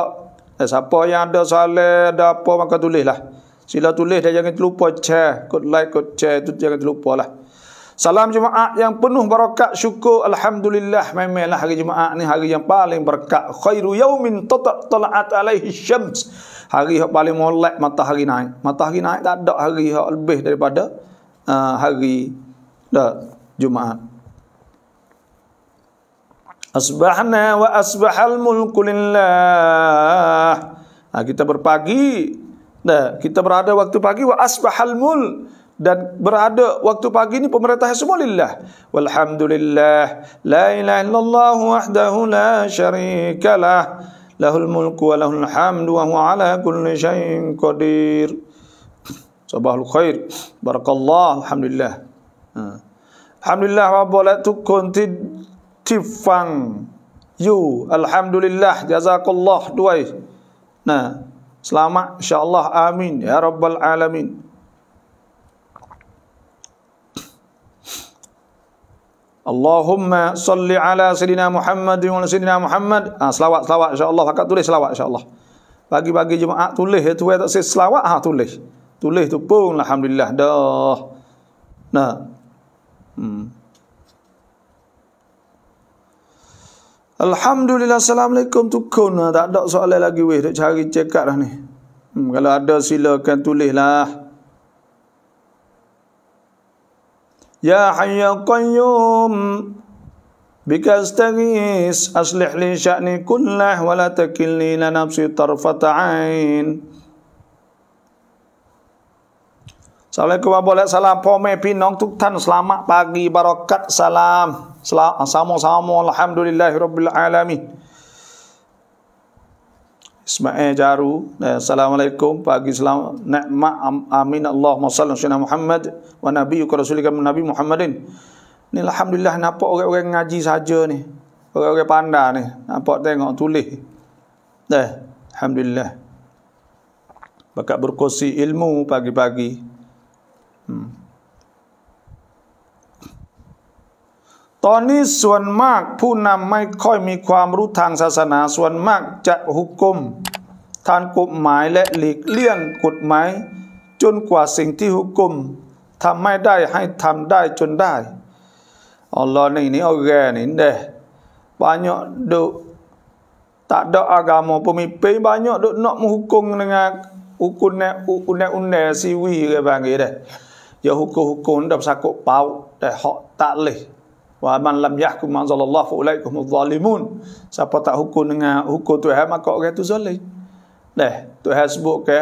Eh, siapa yang ada soalan, ada apa, maka tulislah. Sila tulis dan jangan terlupa share. Kut like, kut share. jangan terlupa lah. Salam Jumaat yang penuh barakat syukur Alhamdulillah memanglah hari Jumaat ni hari yang paling berkat khairu yaumin tatat talaat alaihi syams hari yang paling molek matahari naik matahari naik tak ada hari yang lebih daripada uh, hari dah Jumaat Asbahna wa asbahal mulku lillah. Ha, kita berpagi. Nah, kita berada waktu pagi wa asbahal mulk dan berada waktu pagi ni pemerintah semua lillah walhamdulillah la ilaha illallah wahdahu la syarikalah lahul mulku wa lahul hamdu wa huwa ala kulli syai'in qadir sabahul khair barakallah alhamdulillah ha. alhamdulillah rabbul alamin tu tifang you alhamdulillah jazakallah duai nah ha. selamat insyaallah amin ya rabbal alamin Allahumma salli ala sayidina Muhammad wa sayidina Muhammad. Ah ha, selawat selawat insya-Allah akak tulis selawat insya-Allah. Bagi-bagi jemaah tulis itu ya, tak sih selawat ha tulis. Tulis tu pun alhamdulillah dah. Nah. Hmm. Alhamdulillah assalamualaikum tu kun ah, tak ada soalan lagi weh nak cari cekak dah ni. Hmm, kalau ada silakan tulislah. Ya Hayya ya Qayyum Bika astagis aslih li sya'ni kullah wa la takilni la nafsi tarfata Assalamualaikum warahmatullahi wabarakatuh. Pome pinong tuk selamat pagi barakat salam. Assalamualaikum warahmatullahi wabarakatuh. Ismail Jaru. Eh, Assalamualaikum. Pagi salam. Na'ma amin Allahumma sallam syurna Muhammad. Wa nabiyuka rasulika nabi Muhammadin. Ni Alhamdulillah nampak orang-orang ngaji saja ni. Orang-orang pandai ni. Nampak tengok tulis. Dah. Eh, alhamdulillah. Bakat berkongsi ilmu pagi-pagi. Hmm. ตอนนี้ส่วนมากผู้นำไม่ค่อยมีความรู้ทางศาสนาส่วนมากจะหุกกลมทานกฎหมายและหลีกเลี่ยงกฎหมายจนกว่าสิ่งที่หุกกลมทำไม่ได้ให้ทำได้จนได้อล๋อหนี่นี้เอาแก่นี่เด้บางอย่าดุตัดดอกอากามอพมีเปบางอย่าดุนกมุฮกกงเนึงอ่ะอุกุนเนอุนเนอุนเนซีวีอะไรแบบนี้เด้อย่าฮุกกลมุกกลมดับสักกุเป้าแต่เหาะตัดเลย wa man lam yahkum anzalallahu fa ulaika humuz zalimun siapa tak hukum dengan hukum Tuhan maka orang itu zalim dah Tuhan sebut ke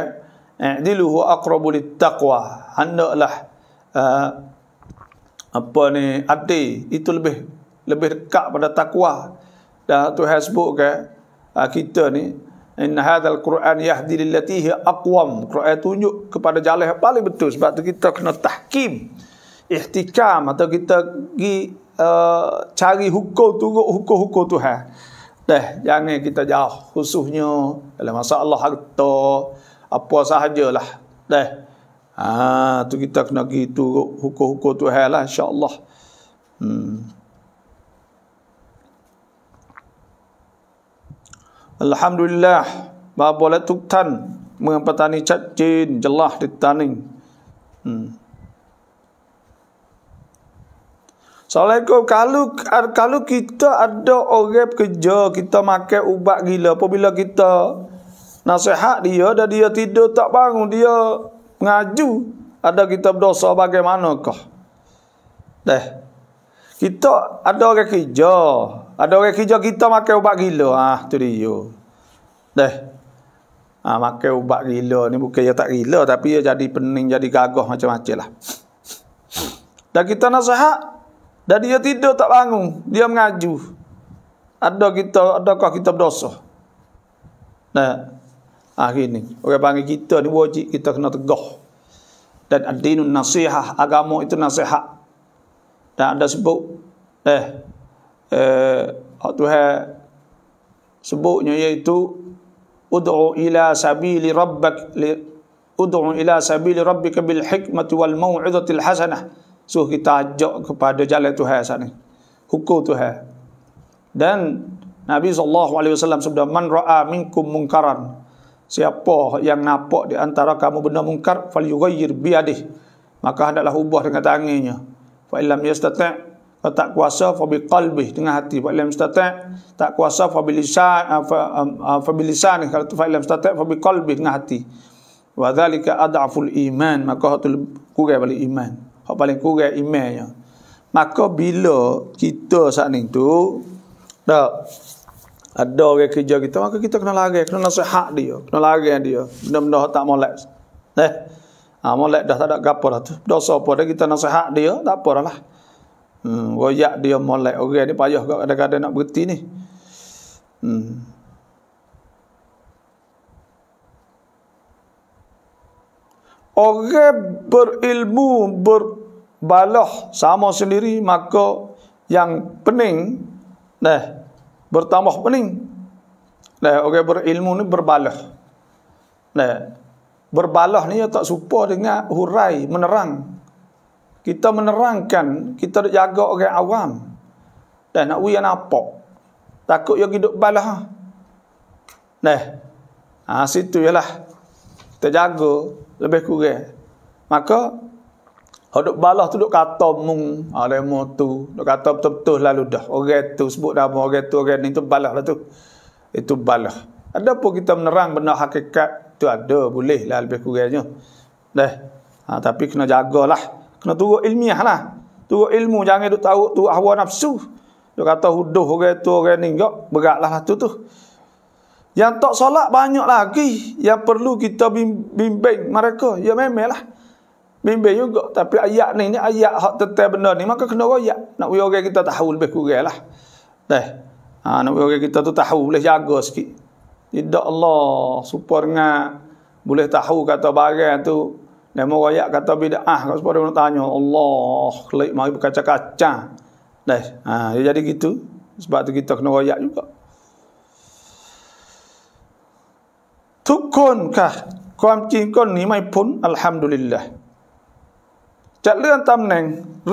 adilu huwa aqrabu littaqwa hendaklah uh, apa ni adil itu lebih lebih dekat pada takwa Dan Tuhan sebut ke uh, kita ni in hadzal quran yahdi lillati hi aqwam quran tunjuk kepada jalan yang paling betul sebab tu kita kena tahkim ihtikam atau kita pergi uh, cari hukum turut hukum-hukum Tuhan. Teh, jangan kita jauh khususnya dalam masalah harta apa sahajalah. Teh. Ha, tu kita kena pergi turut hukum-hukum Tuhan lah insya-Allah. Hmm. Alhamdulillah, bapa boleh tuktan mengempatani cacin jelah ditani. Hmm. Assalamualaikum. Kalau kalau kita ada orang kerja, kita makan ubat gila. Apabila kita nasihat dia dan dia tidur tak bangun, dia mengaju. Ada kita berdosa bagaimanakah? Deh. Kita ada orang kerja. Ada orang kerja kita makan ubat gila. Ah, tu dia. Deh. Ah, makan ubat gila ni bukan dia tak gila tapi dia jadi pening, jadi gagah macam-macam lah. Dan kita nasihat dan dia tidur tak bangun. Dia mengaju. Ada kita, ada kau kita berdosa? Nah, ah ini, Orang panggil kita ni wajib kita kena tegah. Dan ad-dinun nasihat Agama itu nasihat. Dan ada sebut. Eh, eh, waktu oh, sebutnya iaitu ud'u ila sabili rabbak li ud'u ila sabili rabbika bil hikmati wal maw'izatil hasanah suruh kita ajak kepada jalan Tuhan sana. Hukum Tuhan. Dan Nabi sallallahu alaihi wasallam sabda man ra'a minkum munkaran siapa yang nampak di antara kamu benda mungkar falyughayyir bi yadihi maka hendaklah ubah dengan tangannya fa illam yastati' tak kuasa fa bi qalbi dengan hati eh, fa illam yastati' tak kuasa fa bi lisan fa bi lisan kalau fa illam yastati' fa bi qalbi dengan hati wa dzalika ad'aful iman maka itu kurang balik iman Hak paling kurang imannya. Maka bila kita saat ni tu tak ada orang kerja kita, maka kita kena larang, kena nasihat dia, kena larang dia. Benda-benda tak molek. Eh. Ha, ah, molek dah tak ada gapo dah tu. Dosa apa dah kita nasihat dia, tak apalah. Lah. Hmm, royak dia molek orang okay, ni payah kau kadang-kadang nak berhenti ni. Hmm. Orang berilmu, ber, baloh sama sendiri maka yang pening nah bertambah pening nah orang okay, berilmu ni berbaloh nah berbaloh ni tak serupa dengan hurai menerang kita menerangkan kita nak jaga orang awam dan nak uyan apa takut yang hidup balah nah ha, situ ialah kita jaga lebih kurang maka Hodok balah tu duk kata mung alemo ah, tu, duk kata betul-betul lalu dah. Orang tu sebut dah, orang tu orang ni tu balah lah tu. Itu balah. Ada pun kita menerang benda hakikat tu ada boleh lah lebih kurangnya. Dah. Ha, tapi kena jagalah. Kena turut ilmiah lah. Turut ilmu jangan duk tahu tu hawa nafsu. Duk kata huduh orang tu orang ni enggak beratlah lah tu tu. Yang tak solat banyak lagi yang perlu kita bimbing mereka. Ya memelah. Bimbing juga. Tapi ayat ni, ni ayat hak tetap benda ni. Maka kena royak. Nak biar orang kita tahu lebih kurang lah. Dah. Ha, nak biar orang kita tu tahu. Boleh jaga sikit. Tidak Allah. Super ngak. Boleh tahu kata barang tu. Dan mau royak kata bida'ah. Kalau sebab dia tanya. Allah. Kelik mari berkaca-kaca. Dah. Ha, dia jadi gitu. Sebab tu kita kena royak juga. Tukun kah. Kau amcik kau ni maipun, Alhamdulillah. จะเลื่อนตำแหน่ง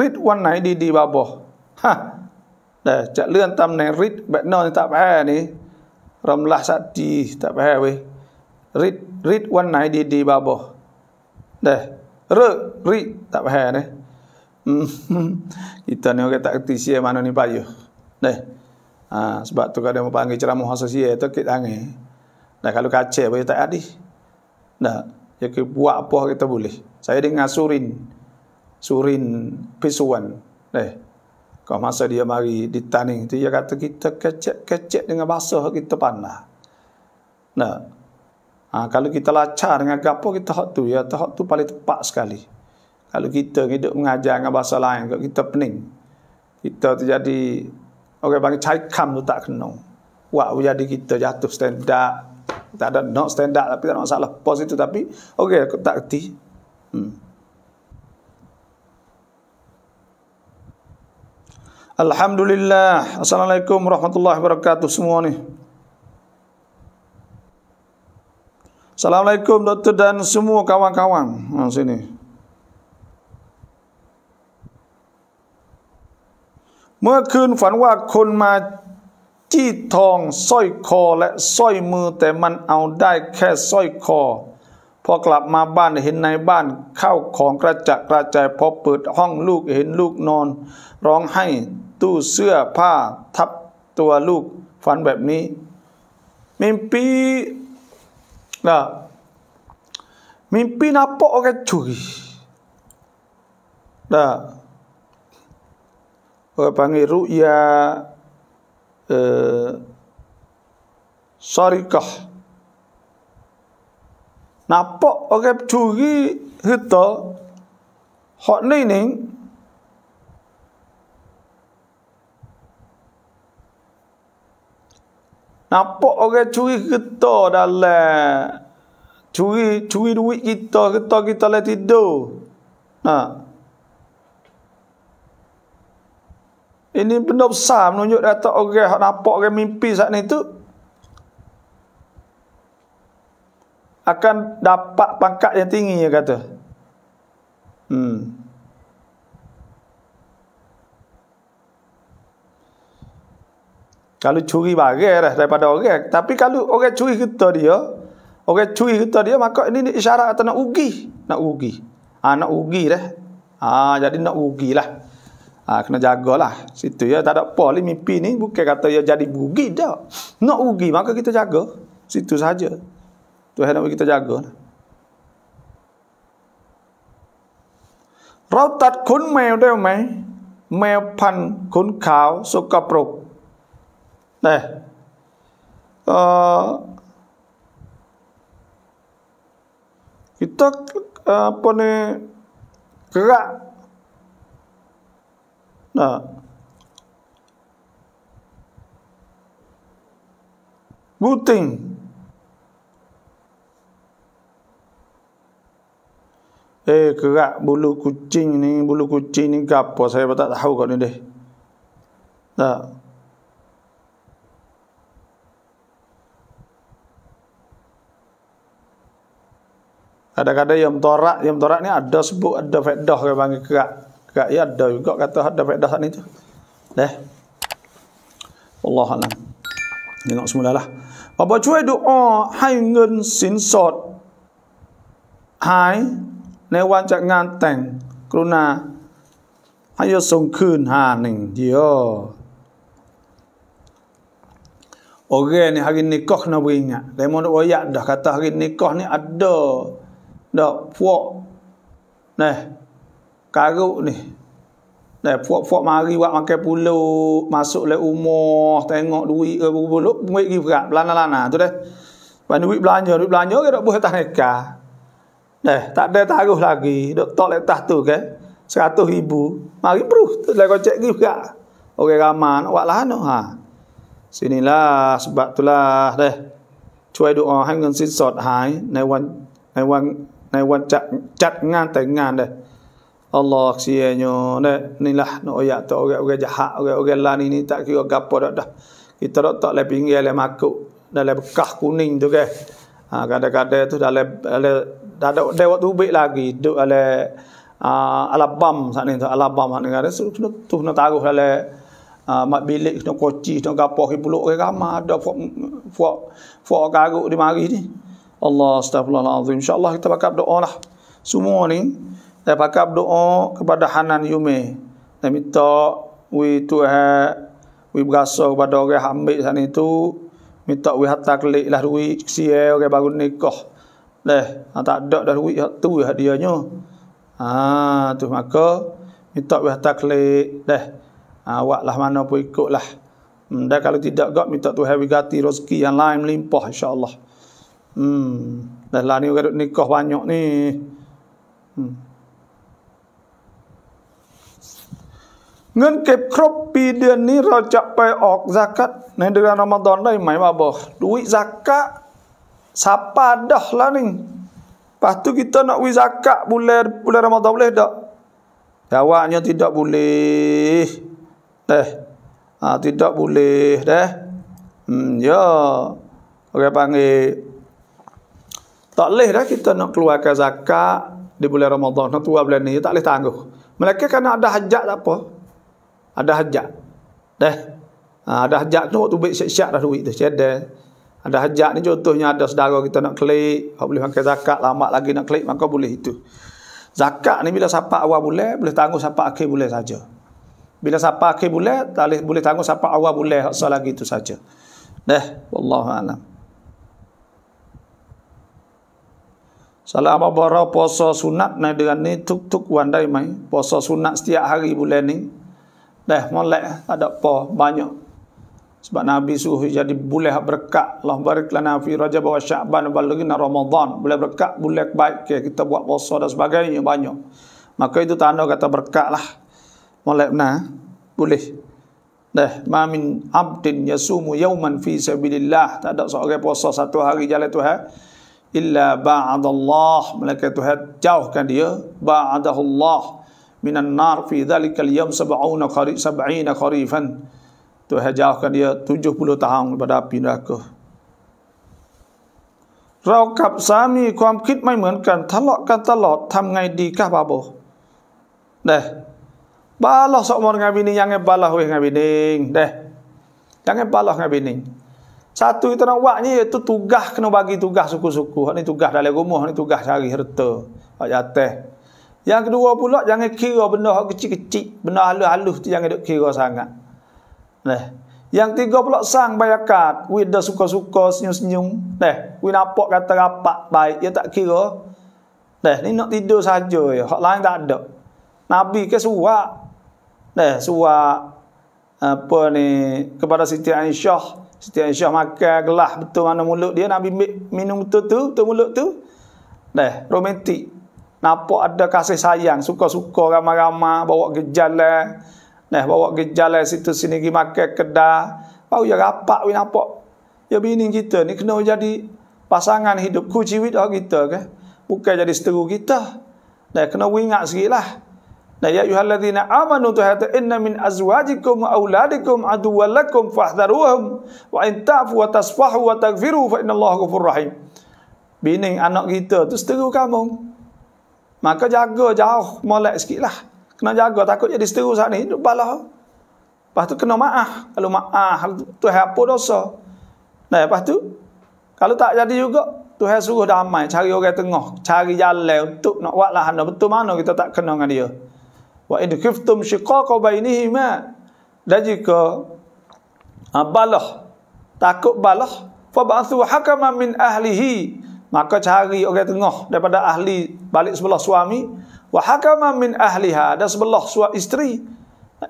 ฤทธิ์วันไหนดีๆบ้าบอฮะแต่จะเลื่อนตำแหน่งฤทธิ์แบบนอนตะแพ้นี่รำลาสตีตะแพ้เว้ยฤทธิ์ฤทธิ์วันไหนดีๆบ้าบอแต่ฤทธิ์ตะแพ้นี่คิดตอนนี้ก็ตักติเสียมานนี่ปายอยู่เด้าสบับตัวก็เดี๋ยวมาพังกิจกรรมหัวเสียตัวคิดอะไรแต่ถ้าลูกคัดเชื่อไว้ตะอดีนะ Ya ke buat apa kita boleh. Saya dengan surin. Surin Pisuan. Eh. Kau masa dia mari ditanding tu dia kata kita kecek-kecek dengan bahasa kita panah. Nah. Ha, kalau kita lacar dengan gapo kita hak tu ya hak tu paling tepat sekali. Kalau kita hidup mengajar dengan bahasa lain kalau kita pening. Kita tu jadi, orang panggil cai kam tu tak kena. Wah, jadi kita jatuh stand up. Tak ada not stand up tapi tak ada masalah. Pos itu tapi okey aku tak kerti. Hmm. Alhamdulillah Assalamualaikum w a r a h m a t u l l a h บ w a b a ะ a k a ุ u h semua nih Assalamualaikum d o k t ด r dan s ท m u a kawan-kawan nah, sini เมื่อคืนฝันว่าคนมาจี้ทองสร้อยคอและสร้อยมือแต่มันเอาได้แค่สร้อยคอ พอกลับมาบ้านเห็นในบ้านเข้าของกระจัดกระจายพอเปิดห้องลูกเห็นลูกนอนร้องไห้ตู้เสื้อผ้าทับตัวลูกฝันแบบนี้มีปีนะมีปีนับปอกันชุยนะเออพังรุยาเออสอริกะนับปอกันชุยฮิตโตหอนี่นิ่ง Nampak orang curi kereta dalam curi curi duit kita, kereta kita lah tidur. Ha. Ini benda besar menunjuk data orang hak nampak orang mimpi saat ni tu akan dapat pangkat yang tinggi dia kata. Hmm. Kalau curi bagai lah daripada orang. Tapi kalau orang curi kita dia. Orang curi kita dia. Maka ini, ini isyarat atau nak ugi. Nak ugi. Ha, nak ugi dah. Ha, ah, jadi nak ugi lah. Ha, kena jagalah. Situ ya. Tak ada apa lah mimpi ni. Bukan kata ya jadi bugi dah. Nak ugi. Maka kita jaga. Situ saja. Tuhan nak kita jaga. Lah. Rautat kun mew dew mew. Mew pan kun kau suka peruk né? Uh, kita uh, apa ni gerak nah booting eh gerak bulu kucing ni bulu kucing ni gapo saya tak tahu kat ni deh nah Kadang-kadang yang torak, yang torak ni ada sebut ada fedah ke panggil kerak. Kerak ya ada juga kata ada fedah sana tu. Dah. Allah Allah. Tengok semula lah. Bapak cuai doa oh, hai ngun sin sot. Hai. Ne wan cak nganteng. Kruna. Hai yo ya song kun ha ning. Dio. Orang ni hari nikah nak beringat. Lemon nak dah. Kata hari nikah ni ada. Ada dak puak neh karuk ni neh puak-puak mari buat makan puluk masuk le umur tengok duit ke buluk duit ke berat belana-lana tu deh pan duit belanja duit belanja ke dak boleh tak neka neh tak ada taruh lagi dak tok letak tu ke Seratus ribu Mari bro tu boleh kocek ke juga Orang ramah Nak buat lahan, ha. Sinilah Sebab itulah deh. Cuai doa Hanggang sisot Hai nai nai Naiwan ในวันจัดจัดงานแต่งงานเลยอัลลอฮ์เสียโยนเนี่ยนี่ละหนูอยากตัวโอเคโอเคจะหาโอเคโอเคลานี่นี่ตะคิวกับปอดอ่ะกิตรอตอเลปิงเกลเลมักกุเลปกะคุนิงตัวแกอ่ากันเดกันเดตุดาเลเลดาเดวตุบิลากีดูเลอ่าอัลบัมสันนี่ตัวอัลบัมอันนี้การสุขนุตุนตากุเลอ่ามาบิลิกนกกจีนกกระปอกให้ปลุกเอกามาดอกฟอกฟอกฟอกกากุดีมากีนี่ Allah astagfirullahaladzim. InsyaAllah kita bakal doa lah. Semua ni. Kita eh, bakal doa kepada Hanan Yume. Kita minta. We tuhat. Eh, we berasa kepada orang yang ambil sana itu. Minta we hatta kelik lah duit. Sia eh, orang baru nikah. Leh. Ah, tak ada dah duit. Itu ah, hadiahnya. Haa. Ah, tu maka. Minta we hatta kelik. Leh. Awak lah mana pun ikut lah. Hmm, dan kalau tidak kot. Minta tuhat we ganti rezeki yang lain melimpah. InsyaAllah. Allah. Hmm. Dah lah ni orang nikah banyak ni. Hmm. เงินเก็บครบปีเดือนนี้เราจะไปออกซากัตในเดือนอมาดอนได้ไหมบาบอกดูวิซากกะสัปาดอแล้วนี่ปัจจุบันเราต้องวิซากกะบุเลบุเลรอมาดอนเลยดอกแต่ว่าเนี่ย tidak boleh เด้อ่า tidak boleh เด้อืมเยอะโอเคปังเอ tak boleh dah kita nak keluarkan zakat di bulan Ramadan, nak tua bulan ni, tak boleh tangguh. Mereka kena kan ada hajat tak apa. Ada hajat. Dah. Ha, ada hajat tu, waktu baik siap-siap dah duit tu. Cedah. Ada hajat ni contohnya ada saudara kita nak klik, kalau boleh pakai zakat, lama lagi nak klik, maka boleh itu. Zakat ni bila sapa awal boleh, boleh tangguh sapa akhir boleh saja. Bila sapa akhir boleh, boleh tangguh sapa awal boleh, asal lagi itu saja. Deh, Wallahu'alam. Salah apa puasa sunat na dengan ni tuk-tuk wan dari mai. Puasa sunat setiap hari bulan ni. Dah molek ada apa banyak. Sebab Nabi suruh jadi boleh berkat. Allah barik lana fi rajab wa sya'ban wa lagi ramadhan. Boleh berkat, boleh baik. ke kita buat puasa dan sebagainya banyak. Maka itu tanda kata berkat lah. Molek na boleh. Dah, mamin min abdin yasumu yauman fi sabilillah. Tak ada seorang puasa satu hari jalan Tuhan. Eh? illa ba'adallah melainkan Tuhan jauhkan dia ba'adahullah minan nar fi dhalikal yam sab'una qari sab'ina qarifan Tuhan jauhkan dia 70 tahun daripada api neraka เรากับสามีความคิดไม่เหมือนกันทะเลาะกันตลอดทําไงดีกับบาโบเด้บาลอสอมอนไงบินิยังไงบาลอเวไงบินิงเด้ยังไงบาลอไงบินิง satu kita nak buat ni iaitu ya, tugas kena bagi tugas suku-suku. Ini tugas dalam rumah, ini tugas cari harta. Hak jatuh. Yang kedua pula jangan kira benda hak kecil-kecil, benda halus-halus tu jangan duk kira sangat. Nah. Yang tiga pula sang bayakat, we dah suka-suka senyum-senyum. Nah, we nampak kata rapat baik, ya tak kira. Nah, ni nak tidur saja ya. Hak lain tak ada. Nabi ke suak. Nah, suak apa ni kepada Siti Aisyah Setiap syah makan gelah betul mana mulut dia Nabi minum betul tu, betul mulut tu. Dah, romantik. Nampak ada kasih sayang, suka-suka ramah ramah, bawa ke jalan. Nah, bawa ke jalan situ sini pergi makan kedai. Bau ya rapat we nampak. Ya bini kita ni kena jadi pasangan hidup ku ciwit orang kita ke. Bukan jadi seteru kita. Dah kena ingat sikitlah. lah Nah ya ayyuhalladzina amanu tuhatu inna min azwajikum wa auladikum aduwwal lakum fahdharuhum wa intafu, wa tasfahu wa taghfiru fa innallaha ghafurur rahim. Bini anak kita tu seteru kamu. Maka jaga jauh molek sikitlah. Kena jaga takut jadi seteru saat ni hidup balah. Lepas tu kena maaf. Kalau maaf tu apa dosa. Nah lepas tu kalau tak jadi juga Tuhan suruh damai cari orang tengah, cari jalan untuk nak buat lahan betul mana kita tak kenal dengan dia wa in khiftum shiqaqa bainihima dan jika ha, balah takut balah fa ba'thu hakaman min ahlihi maka cari orang tengah daripada ahli balik sebelah suami wa hakaman min ahliha dan sebelah suami isteri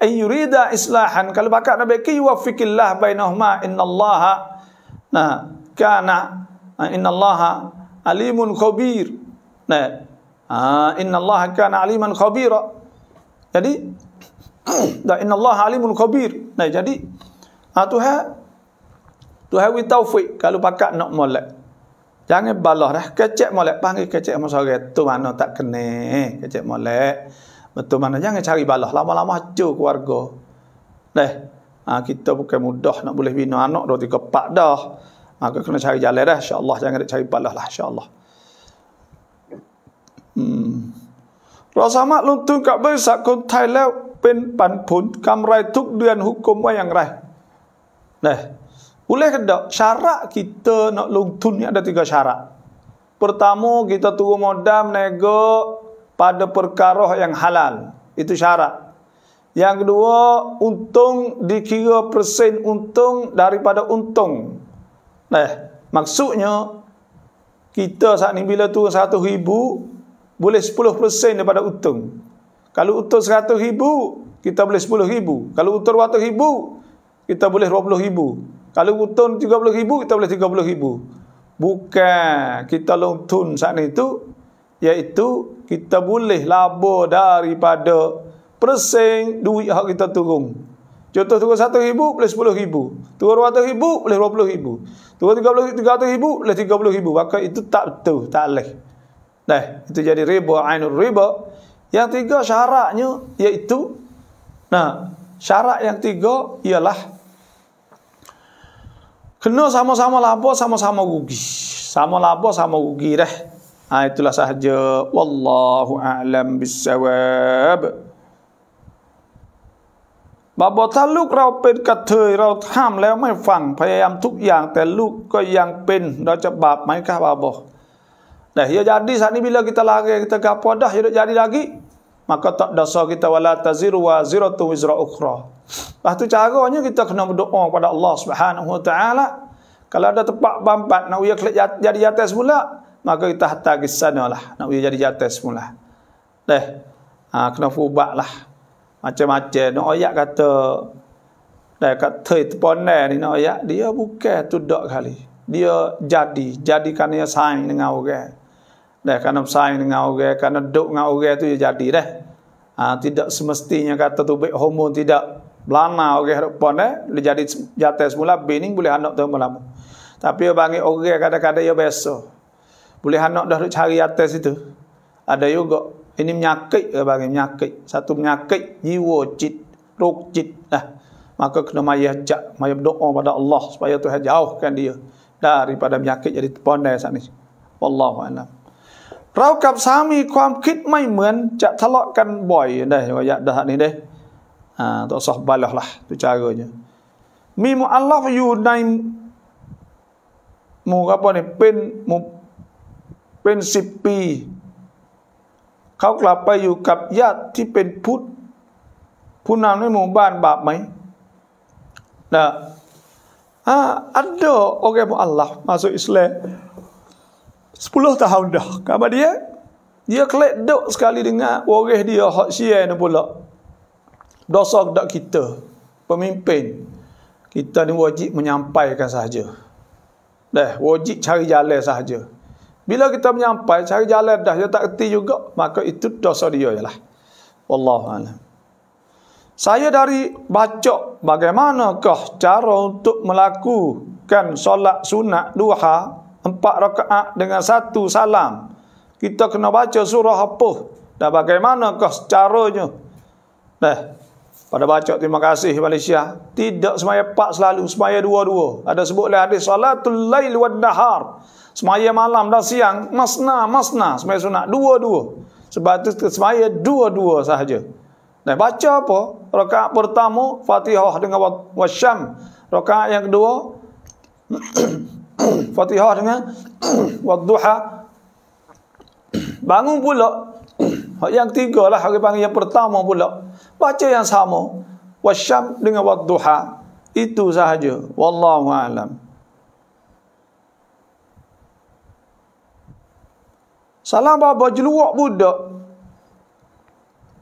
ay yurida islahan kalau bakat nabi ki wafiqillah bainahuma innallaha nah kana ah, innallaha alimun khabir nah ah innallaha kana aliman khabira jadi <clears throat> da inna Allah alimul khabir. Nah jadi ha Tuhan Tuhan wi taufik kalau pakat nak molek. Jangan balah dah kecek molek panggil kecek sama sore tu mana tak kena eh? kecek molek. Betul mana jangan cari balah lama-lama hancur keluarga. Nah ha, kita bukan mudah nak boleh bina anak dua tiga pak dah. Maka kena cari jalan dah insya-Allah jangan cari balah lah insya-Allah. Hmm. เราสามารถลงทุนกับบริษัทคนไทยแล้วเป็นปันผลกําไรทุกเดือนหุกกลมว่าอย่างไรนี่อุเลกเดาชาระกิเตนลงทุนเนี่ยได้ทีกชาระ pertama kita tunggu modam nego pada perkara yang halal itu syarat yang kedua untung dikira persen untung daripada untung nah maksudnya kita saat ini bila tunggu satu ribu boleh 10% daripada untung. Kalau untung 100 ribu, kita boleh 10 ribu. Kalau untung 100 ribu, kita boleh 20 ribu. Kalau untung 30 ribu, kita boleh 30 ribu. Bukan kita lontun saat itu, iaitu kita boleh labur daripada persen duit yang kita turun. Contoh turun 1 ribu, boleh 10 ribu. Turun 100 ribu, boleh 20 ribu. Turun 30, 300 ribu, boleh 30 ribu. Maka itu tak betul, tak leh. Nah, itu jadi riba ainur riba. Yang tiga syaratnya yaitu, nah, syarat yang tiga ialah kena sama-sama laba sama-sama rugi. Sama laba sama rugi dah. Ha, itulah sahaja wallahu a'lam bisawab. Bapa tak lu kau pen kata kau ham lew mai fang, pelayam tuk yang, tapi lu kau yang pen, dah cakap mai kah bapa? Lah ia ya jadi saat ni bila kita lagi kita gapo dah ya jadi lagi. Maka tak dosa kita wala taziru wa ziratu wizra ukhra. Lah tu caranya kita kena berdoa kepada Allah Subhanahu wa taala. Kalau ada tempat bampat lah. nak uya jadi atas semula, maka kita hatta ke sanalah nak uya jadi atas semula. Dah ha, kena fubat lah. Macam-macam. Nak no, ayat kata. Dah kata itu ponai ni. Nak no, ayat. Dia bukan tudak kali. Dia jadi. Jadikan dia saing dengan orang. Dah kerana bersaing dengan orang, kerana duduk dengan orang tu jadi dah. Ha, tidak semestinya kata tu baik hormon tidak belana orang depan dah. Eh. Dia jadi jatuh semula, bini boleh anak tu malam. Tapi dia panggil orang kadang-kadang dia biasa. Boleh anak dah cari atas itu. Ada juga. Ini menyakit, dia panggil menyakit. Satu menyakit, jiwa, cit, ruk, cit. Nah, maka kena mayah jak, mayah doa pada Allah supaya Tuhan jauhkan dia daripada menyakit jadi terpandai saat ini. Wallahu'alaikum. เรากับสามีความคิดไม่เหมือน จะทะเลาะกันบ่อยได้วายะดะนี้ได้ตัวสอบบาลละตัวจาเกยมีมูอัลลอฮ์อยู่ในหมู่กับเนี่ยเป็นหมู่เป็นสิบปีเขากลับไปอยู่กับญาติที่เป็นพุทธผู้นำในหมู่บ้านบาปไหมนะอ่าอัดเดอโอเคมูอัลลอฮ์มาสู่อิสลาม10 tahun dah. Khabar dia, dia kelak duk sekali dengar waris dia hak sian ni pula. Dosa dak kita pemimpin. Kita ni wajib menyampaikan sahaja. Dah, wajib cari jalan sahaja. Bila kita menyampai cari jalan dah dia tak reti juga, maka itu dosa dia jelah. Wallahu a'lam. Saya dari baca bagaimanakah cara untuk melakukan solat sunat duha empat rakaat dengan satu salam. Kita kena baca surah apa dan bagaimanakah caranya. Nah, pada baca terima kasih Malaysia. Tidak semaya empat selalu, semaya dua-dua. Ada sebut sebutlah hadis salatul lail wad dahar Semaya malam dan siang, masna, masna, semaya sunat, dua-dua. Sebab itu semaya dua-dua sahaja. Nah, baca apa? Rakaat pertama, Fatihah dengan Wasyam. Rakaat yang kedua, <clears throat> Fatihah dengan Wadduha Bangun pula Yang tiga lah Hari panggil yang pertama pula Baca yang sama Wasyam dengan Wadduha Itu sahaja Wallahu alam. Salam bapa jeluak budak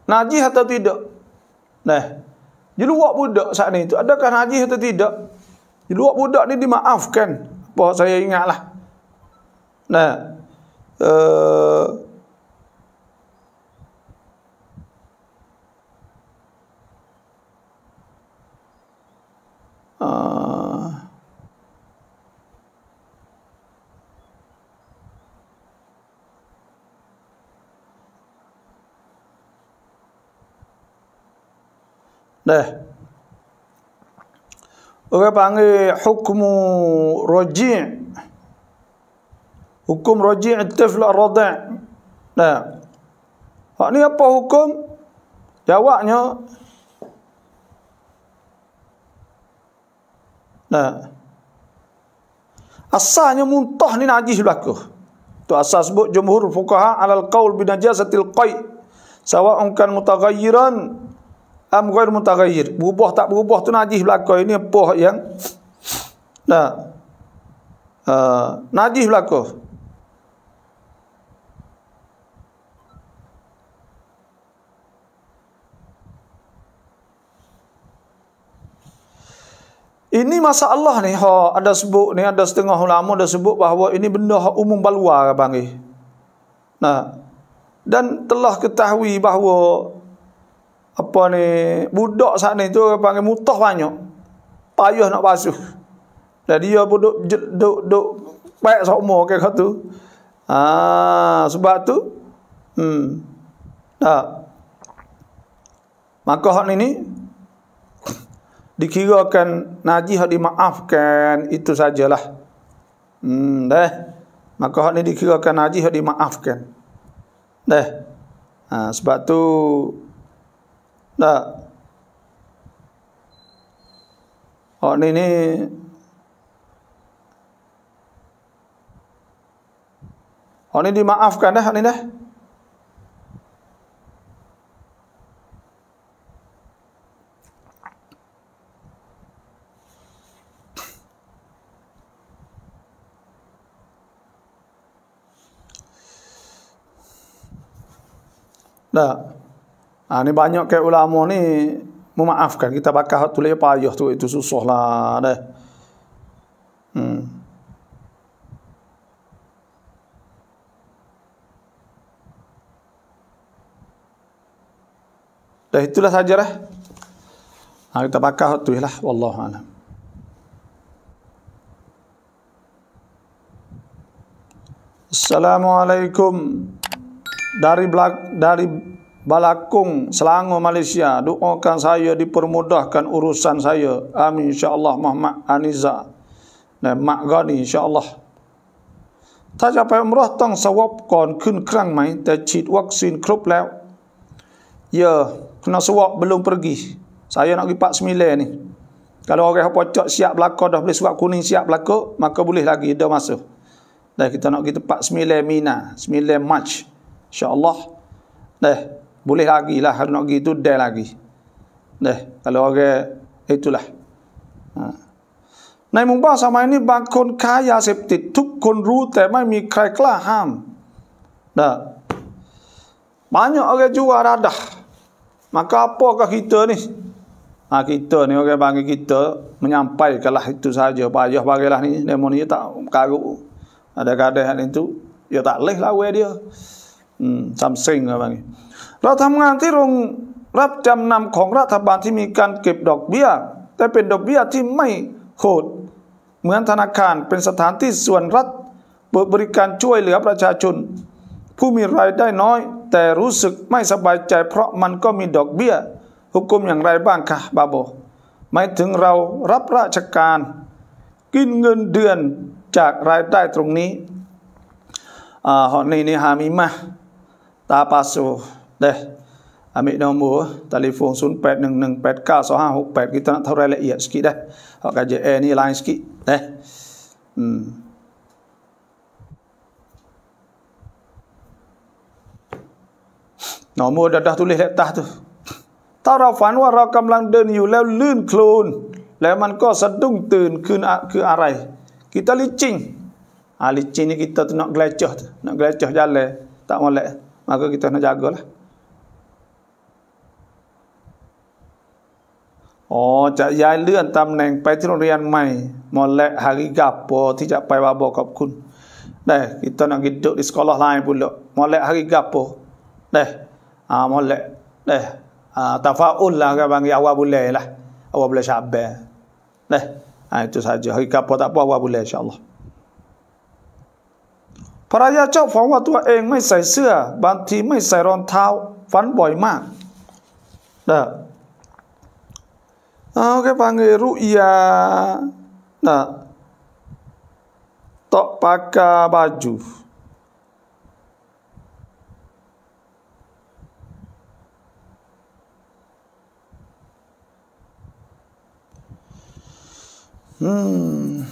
Najih atau tidak Nah Jeluak budak saat ini itu Adakah najih atau tidak Jeluak budak ni dimaafkan 벗어야이냐라 네 어, 어, 네. orang panggil hukum rajin hukum rajin tifl ar-radha nah hak ni apa hukum jawabnya nah asalnya muntah ni najis belaka tu asal sebut jumhur fuqaha alal qaul bi najasatil qai sawa'un kan mutaghayyiran am ghair mutaghayyir berubah tak berubah tu najis belaka ini apa yang nah ha. ha, uh, najis belaka Ini Allah ni ha ada sebut ni ada setengah ulama ada sebut bahawa ini benda umum baluar panggil. Nah dan telah ketahui bahawa apa ni budak sana itu panggil mutah banyak payah nak basuh dan dia pun duk duk duk baik semua ke kat tu ah sebab tu hmm tak maka hak ni ni <coughs> dikirakan najis hak dimaafkan itu sajalah hmm deh maka hak ni dikirakan najis hak dimaafkan deh ah sebab tu tak. Oh ini ni. ini ni dimaafkan dah, ini dah. Tak. Nah. Ha, ni banyak ke ulama ni memaafkan kita bakal hak tulis payah tu itu susah lah Dah, Hmm. Dah itulah saja lah. Ha, kita bakal hak tulis lah. Wallahu alam. Assalamualaikum dari belak dari Balakung Selangor Malaysia doakan saya dipermudahkan urusan saya amin Insya Allah, Muhammad Aniza dan mak gani ya, kena ถ้าจะไปอมรอต้องสวบก่อนขึ้นครั้งไหมแต่ฉีดวัคซีนครบแล้วเยอะคณะสวบ belum pergi saya nak pergi pak sembilan ni kalau orang pocok siap belakang dah boleh suap kuning siap belakang maka boleh lagi dah masuk dah kita nak pergi tempat sembilan mina sembilan march Allah. dah boleh lagi lah harus nak pergi tu dah lagi deh kalau orang itulah ha. ในหมู่บ้านสมัยนี้บางคนค้ายาเสพติดทุกคนรู้แต่ไม่มีใครกล้าห้ามนะบางอย่างเอาแก่จุ๊อะดะมาก้าพ่อกับคิดเตอร์นี่อาคิดเตอร์นี่เอาแก่บางคิดเตอร์มันยังไปกันละนั่นทุกสาเจ้าป้าเจ้าบางอะไรนี่เดโมนี่ตาคากุอะไรก็ได้นั่นทุกอย่าตัดเล็กละเวียดีอืมซัมซิงอะไรบางอย่างเราทำงานที่โรงรับจำนำของรัฐบาลที่มีการเก็บดอกเบี้ย แต่เป็นดอกเบี้ยที่ไม่โหดเหมือนธนาคารเป็นสถานที่ส่วนรัฐเปิดบริการช่วยเหลือประชาชน ผู้มีรายได้น้อย แต่รู้สึกไม่สบายใจ เพราะมันก็มีดอกเบี้ยหุกกลมอย่างไรบ้างคะบาโบหมายถึงเรารับราชการกินเงินเดือนจากรายได้ตรงนี้อ่าหอนี่นี่ฮามีมาตาปาสู teh ambil nombor telefon 0811896568 ha, kita nak tahu rakyat sikit dah hak kerja eh, ni lain sikit teh hmm Nombor dah dah tulis letah tu. Tarafan wa rakam lang den yu lew lun klun. Lew man ko sedung tun kun a, ke arai. Kita licin. Ha, licin ni kita tu nak gelecoh tu. Nak gelecoh jalan. Tak boleh. Maka kita nak jagalah. อ๋อจะย้ายเลื่อนตำแหน่งไปที่โรงเรียนใหม่มอลและฮากิกับพอที่จะไปว่าบอกกับคุณเด้กิตนกิจดิสกอลลไลน์พูดเลยมอลและฮากิกับพอเด้อ่ามอลและเด้อ่าตาฟ้าอุ่นละก็บางอย่างว่าบุลเล่ละว่าบุลเล่ชาบเบ้เด้อไอ้ทุสัจฮากิกับพอตาพ่อว่าบุลเล่เชลล์ภรรยาเจ้าฟังว่าตัวเองไม่ใส่เสื้อบางทีไม่ใส่รองเท้าฟันบ่อยมากเด้อ Ah, okay, panggil ru'ya. Nah, tok pakai baju. Hmm.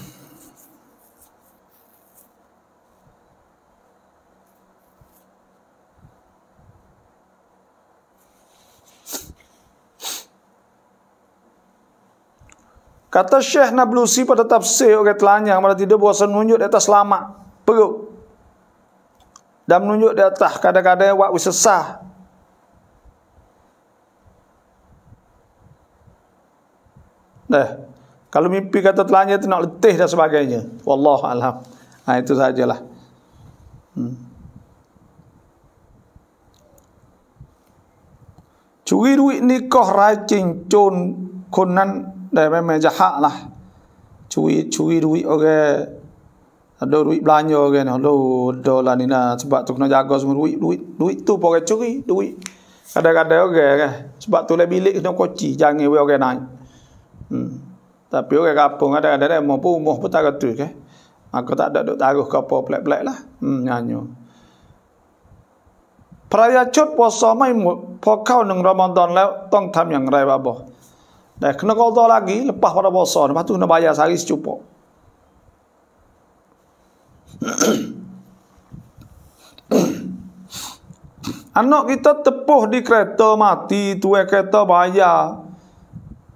Kata Syekh Nablusi pada tafsir orang telanya, pada tidak berasa menunjuk di atas lama perut. Dan menunjuk di atas kadang-kadang waktu sesah. Dah, eh, kalau mimpi kata telanya itu nak letih dan sebagainya. Wallahu a'lam, Nah, ha, itu sajalah. Hmm. Curi duit nikah racing con konan ได้ไม่จะหาละช่วยช่วยดูโอเคดูดูบลานโยเกนดูดูลานินาสบัดตุกนจากก็สมดูดูดูตู้โอเคช่วยดูกันเด็กันเด็กโอเคสบัดตุเลบิลิกนกจีจางเงวโอเคนั่นแต่พี่โอเคกับผมกันเด็กันเด็กมอปูมอปูตากระตุกเองอากระตัดดูตากระกับพอเปล่าๆละงานอยู่พระยาชดพอสมัยพอเข้าหนึ่งรอมฎอนแล้วต้องทำอย่างไรบ้าบอ Nah, kena kotor lagi, lepas pada puasa. Lepas tu kena bayar sehari secupak. <coughs> Anak kita tepuh di kereta mati, tua kereta bayar.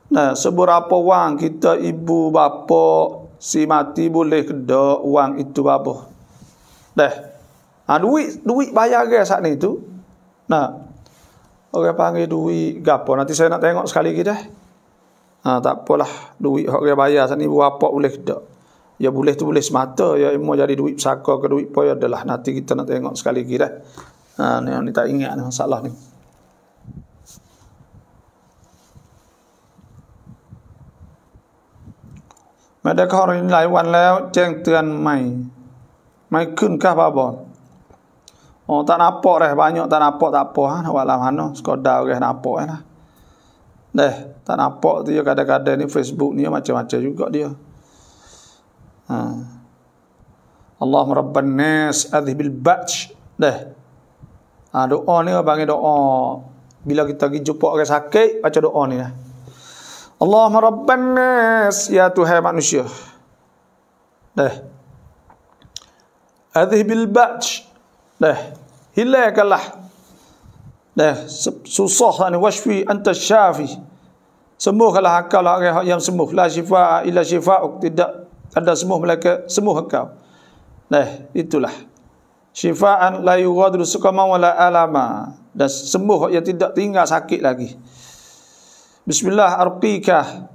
Nah, seberapa wang kita ibu bapa si mati boleh kena wang itu apa? Dah. Ha, duit duit bayar ke saat ni tu? Nah. Orang panggil duit gapo? Nanti saya nak tengok sekali lagi dah. Ha, tak apalah duit hok orang bayar sini apa? boleh tak. Ya boleh tu boleh semata ya mau jadi duit saka ke duit poi ya adalah nanti kita nak tengok sekali lagi dah. Ha ni, ni tak ingat ni masalah ni. Mak dah kau ni lain wan lah jeng tuan mai. Mai kun kah babo. Oh tak napa dah banyak tak napa tak apa ha walah mano sekodau ke lah. Dah, tak nampak dia kadang-kadang ni Facebook ni macam-macam juga dia. Ha. Allahumma rabban nas adhibil ba'ch. Dah. Ha, doa ni panggil doa. Bila kita pergi jumpa orang sakit, baca doa ni lah. Allahumma rabban nas ya tuhan manusia. Dah. Adhibil ba'ch. Dah. Hilangkanlah. Dah. Susah ni. Wasfi anta syafi Sembuhlah engkau lah orang yang sembuh. La syifa illa syifa'uk. Oh, tidak ada sembuh mereka. Sembuh engkau. Nah, itulah. Syifa'an la yugadru sukama wa alama. Dan sembuh yang tidak tinggal sakit lagi. Bismillah arqikah.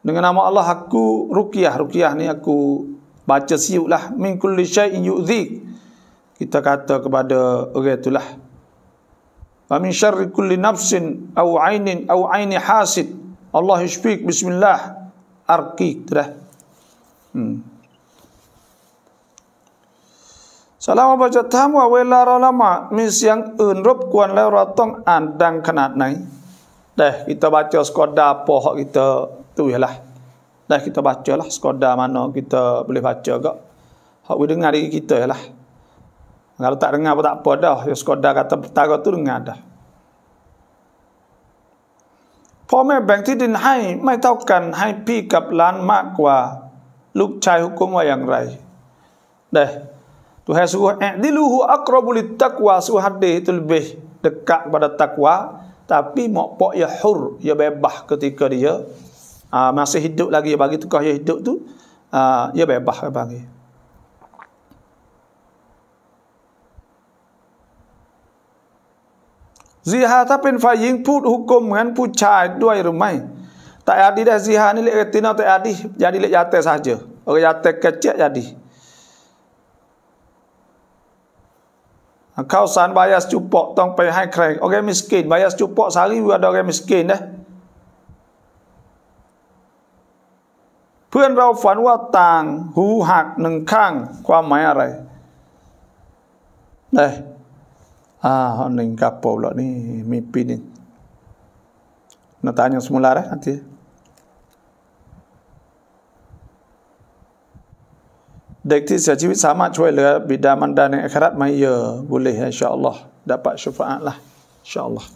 Dengan nama Allah aku rukiah. Rukiah ni aku baca siuk lah. Min kulli syai'in yu'zik. Kita kata kepada orang itulah wa min syarri kulli nafsin aw ainin aw aini hasid Allah ishfik bismillah arqi dah hmm. Salam apa jat tam wa wela lama min siang eun rob kuan la ra tong an dang kanat nai dah kita baca skoda poh kita tu lah dah kita lah skoda mana kita boleh baca gak hok we dengar kita lah kalau tak dengar pun tak apa dah. Ya sekadar kata petara tu dengar dah. Pome bank ti din hai mai tau kan hai pi kap lan mak kwa luk chai hukum wa yang rai. Dah. Tu hai suhu eh diluhu akrabu li takwa suhu hadih tu lebih dekat pada takwa tapi mok pok ya hur ya bebah ketika dia ah, masih hidup lagi bagi tukah ya hidup tu uh, ya bebah bagi. ซีฮาถ้าเป็นฝ่ายหญิงพูดฮุกกลมงั้นผู้ชายด้วยหรือไม่แต่อาดีได้ซีฮานี่เลยตินเอาแต่อาดียาดีเลยยาเตะซะเจอเอายาเตะกระเจาะยาดีเข้าสารบายาสจุปโปต้องไปให้ใครโอเคมิสกินบายาสจุปโปสารีวัวโอเคมิสกินนะเพื่อนเราฝันว่าต่างหูหักหนึ่งข้างความหมายอะไรเนี่ย Ah, ni kapo pula ni mimpi ni. Nak tanya semula lah nanti. Dekti jiwit sama cuai lah bidah mandan yang akhirat mai ya boleh insya Allah dapat syafaat lah insya Allah.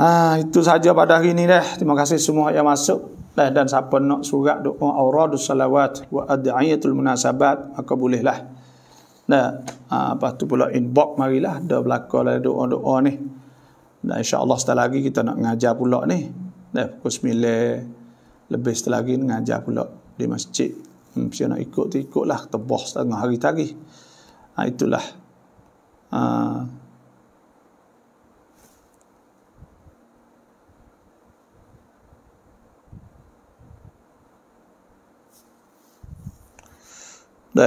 Ha, itu saja pada hari ini dah. Terima kasih semua yang masuk dan siapa nak surat doa auradus salawat wa ad'iyatul munasabat aku bolehlah. lah. Nah, ha, lepas tu pula inbox marilah dah berlaku lah doa-doa ni. Dan insya-Allah setelah lagi kita nak ngajar pula ni. Dah pukul 9 lebih setelah lagi ngajar pula di masjid. Hmm, saya nak ikut tu ikutlah tebah setengah hari tadi. Ha, itulah. Ha,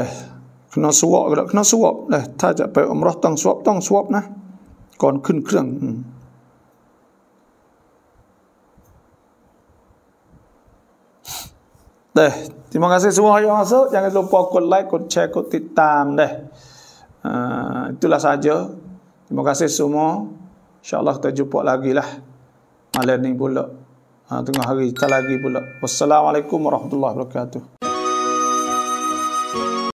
Deh kena suap ke Kena suap lah. Tak jat pergi umrah tang suap tang suap nah. Kon kun kreng. Hmm. Deh, terima kasih semua yang masuk. Jangan lupa kod like, kod share, kod titam deh. Uh, itulah saja. Terima kasih semua. InsyaAllah kita jumpa lagi lah. Malam ni pula. Uh, tengah hari kita lagi pula. Wassalamualaikum warahmatullahi wabarakatuh.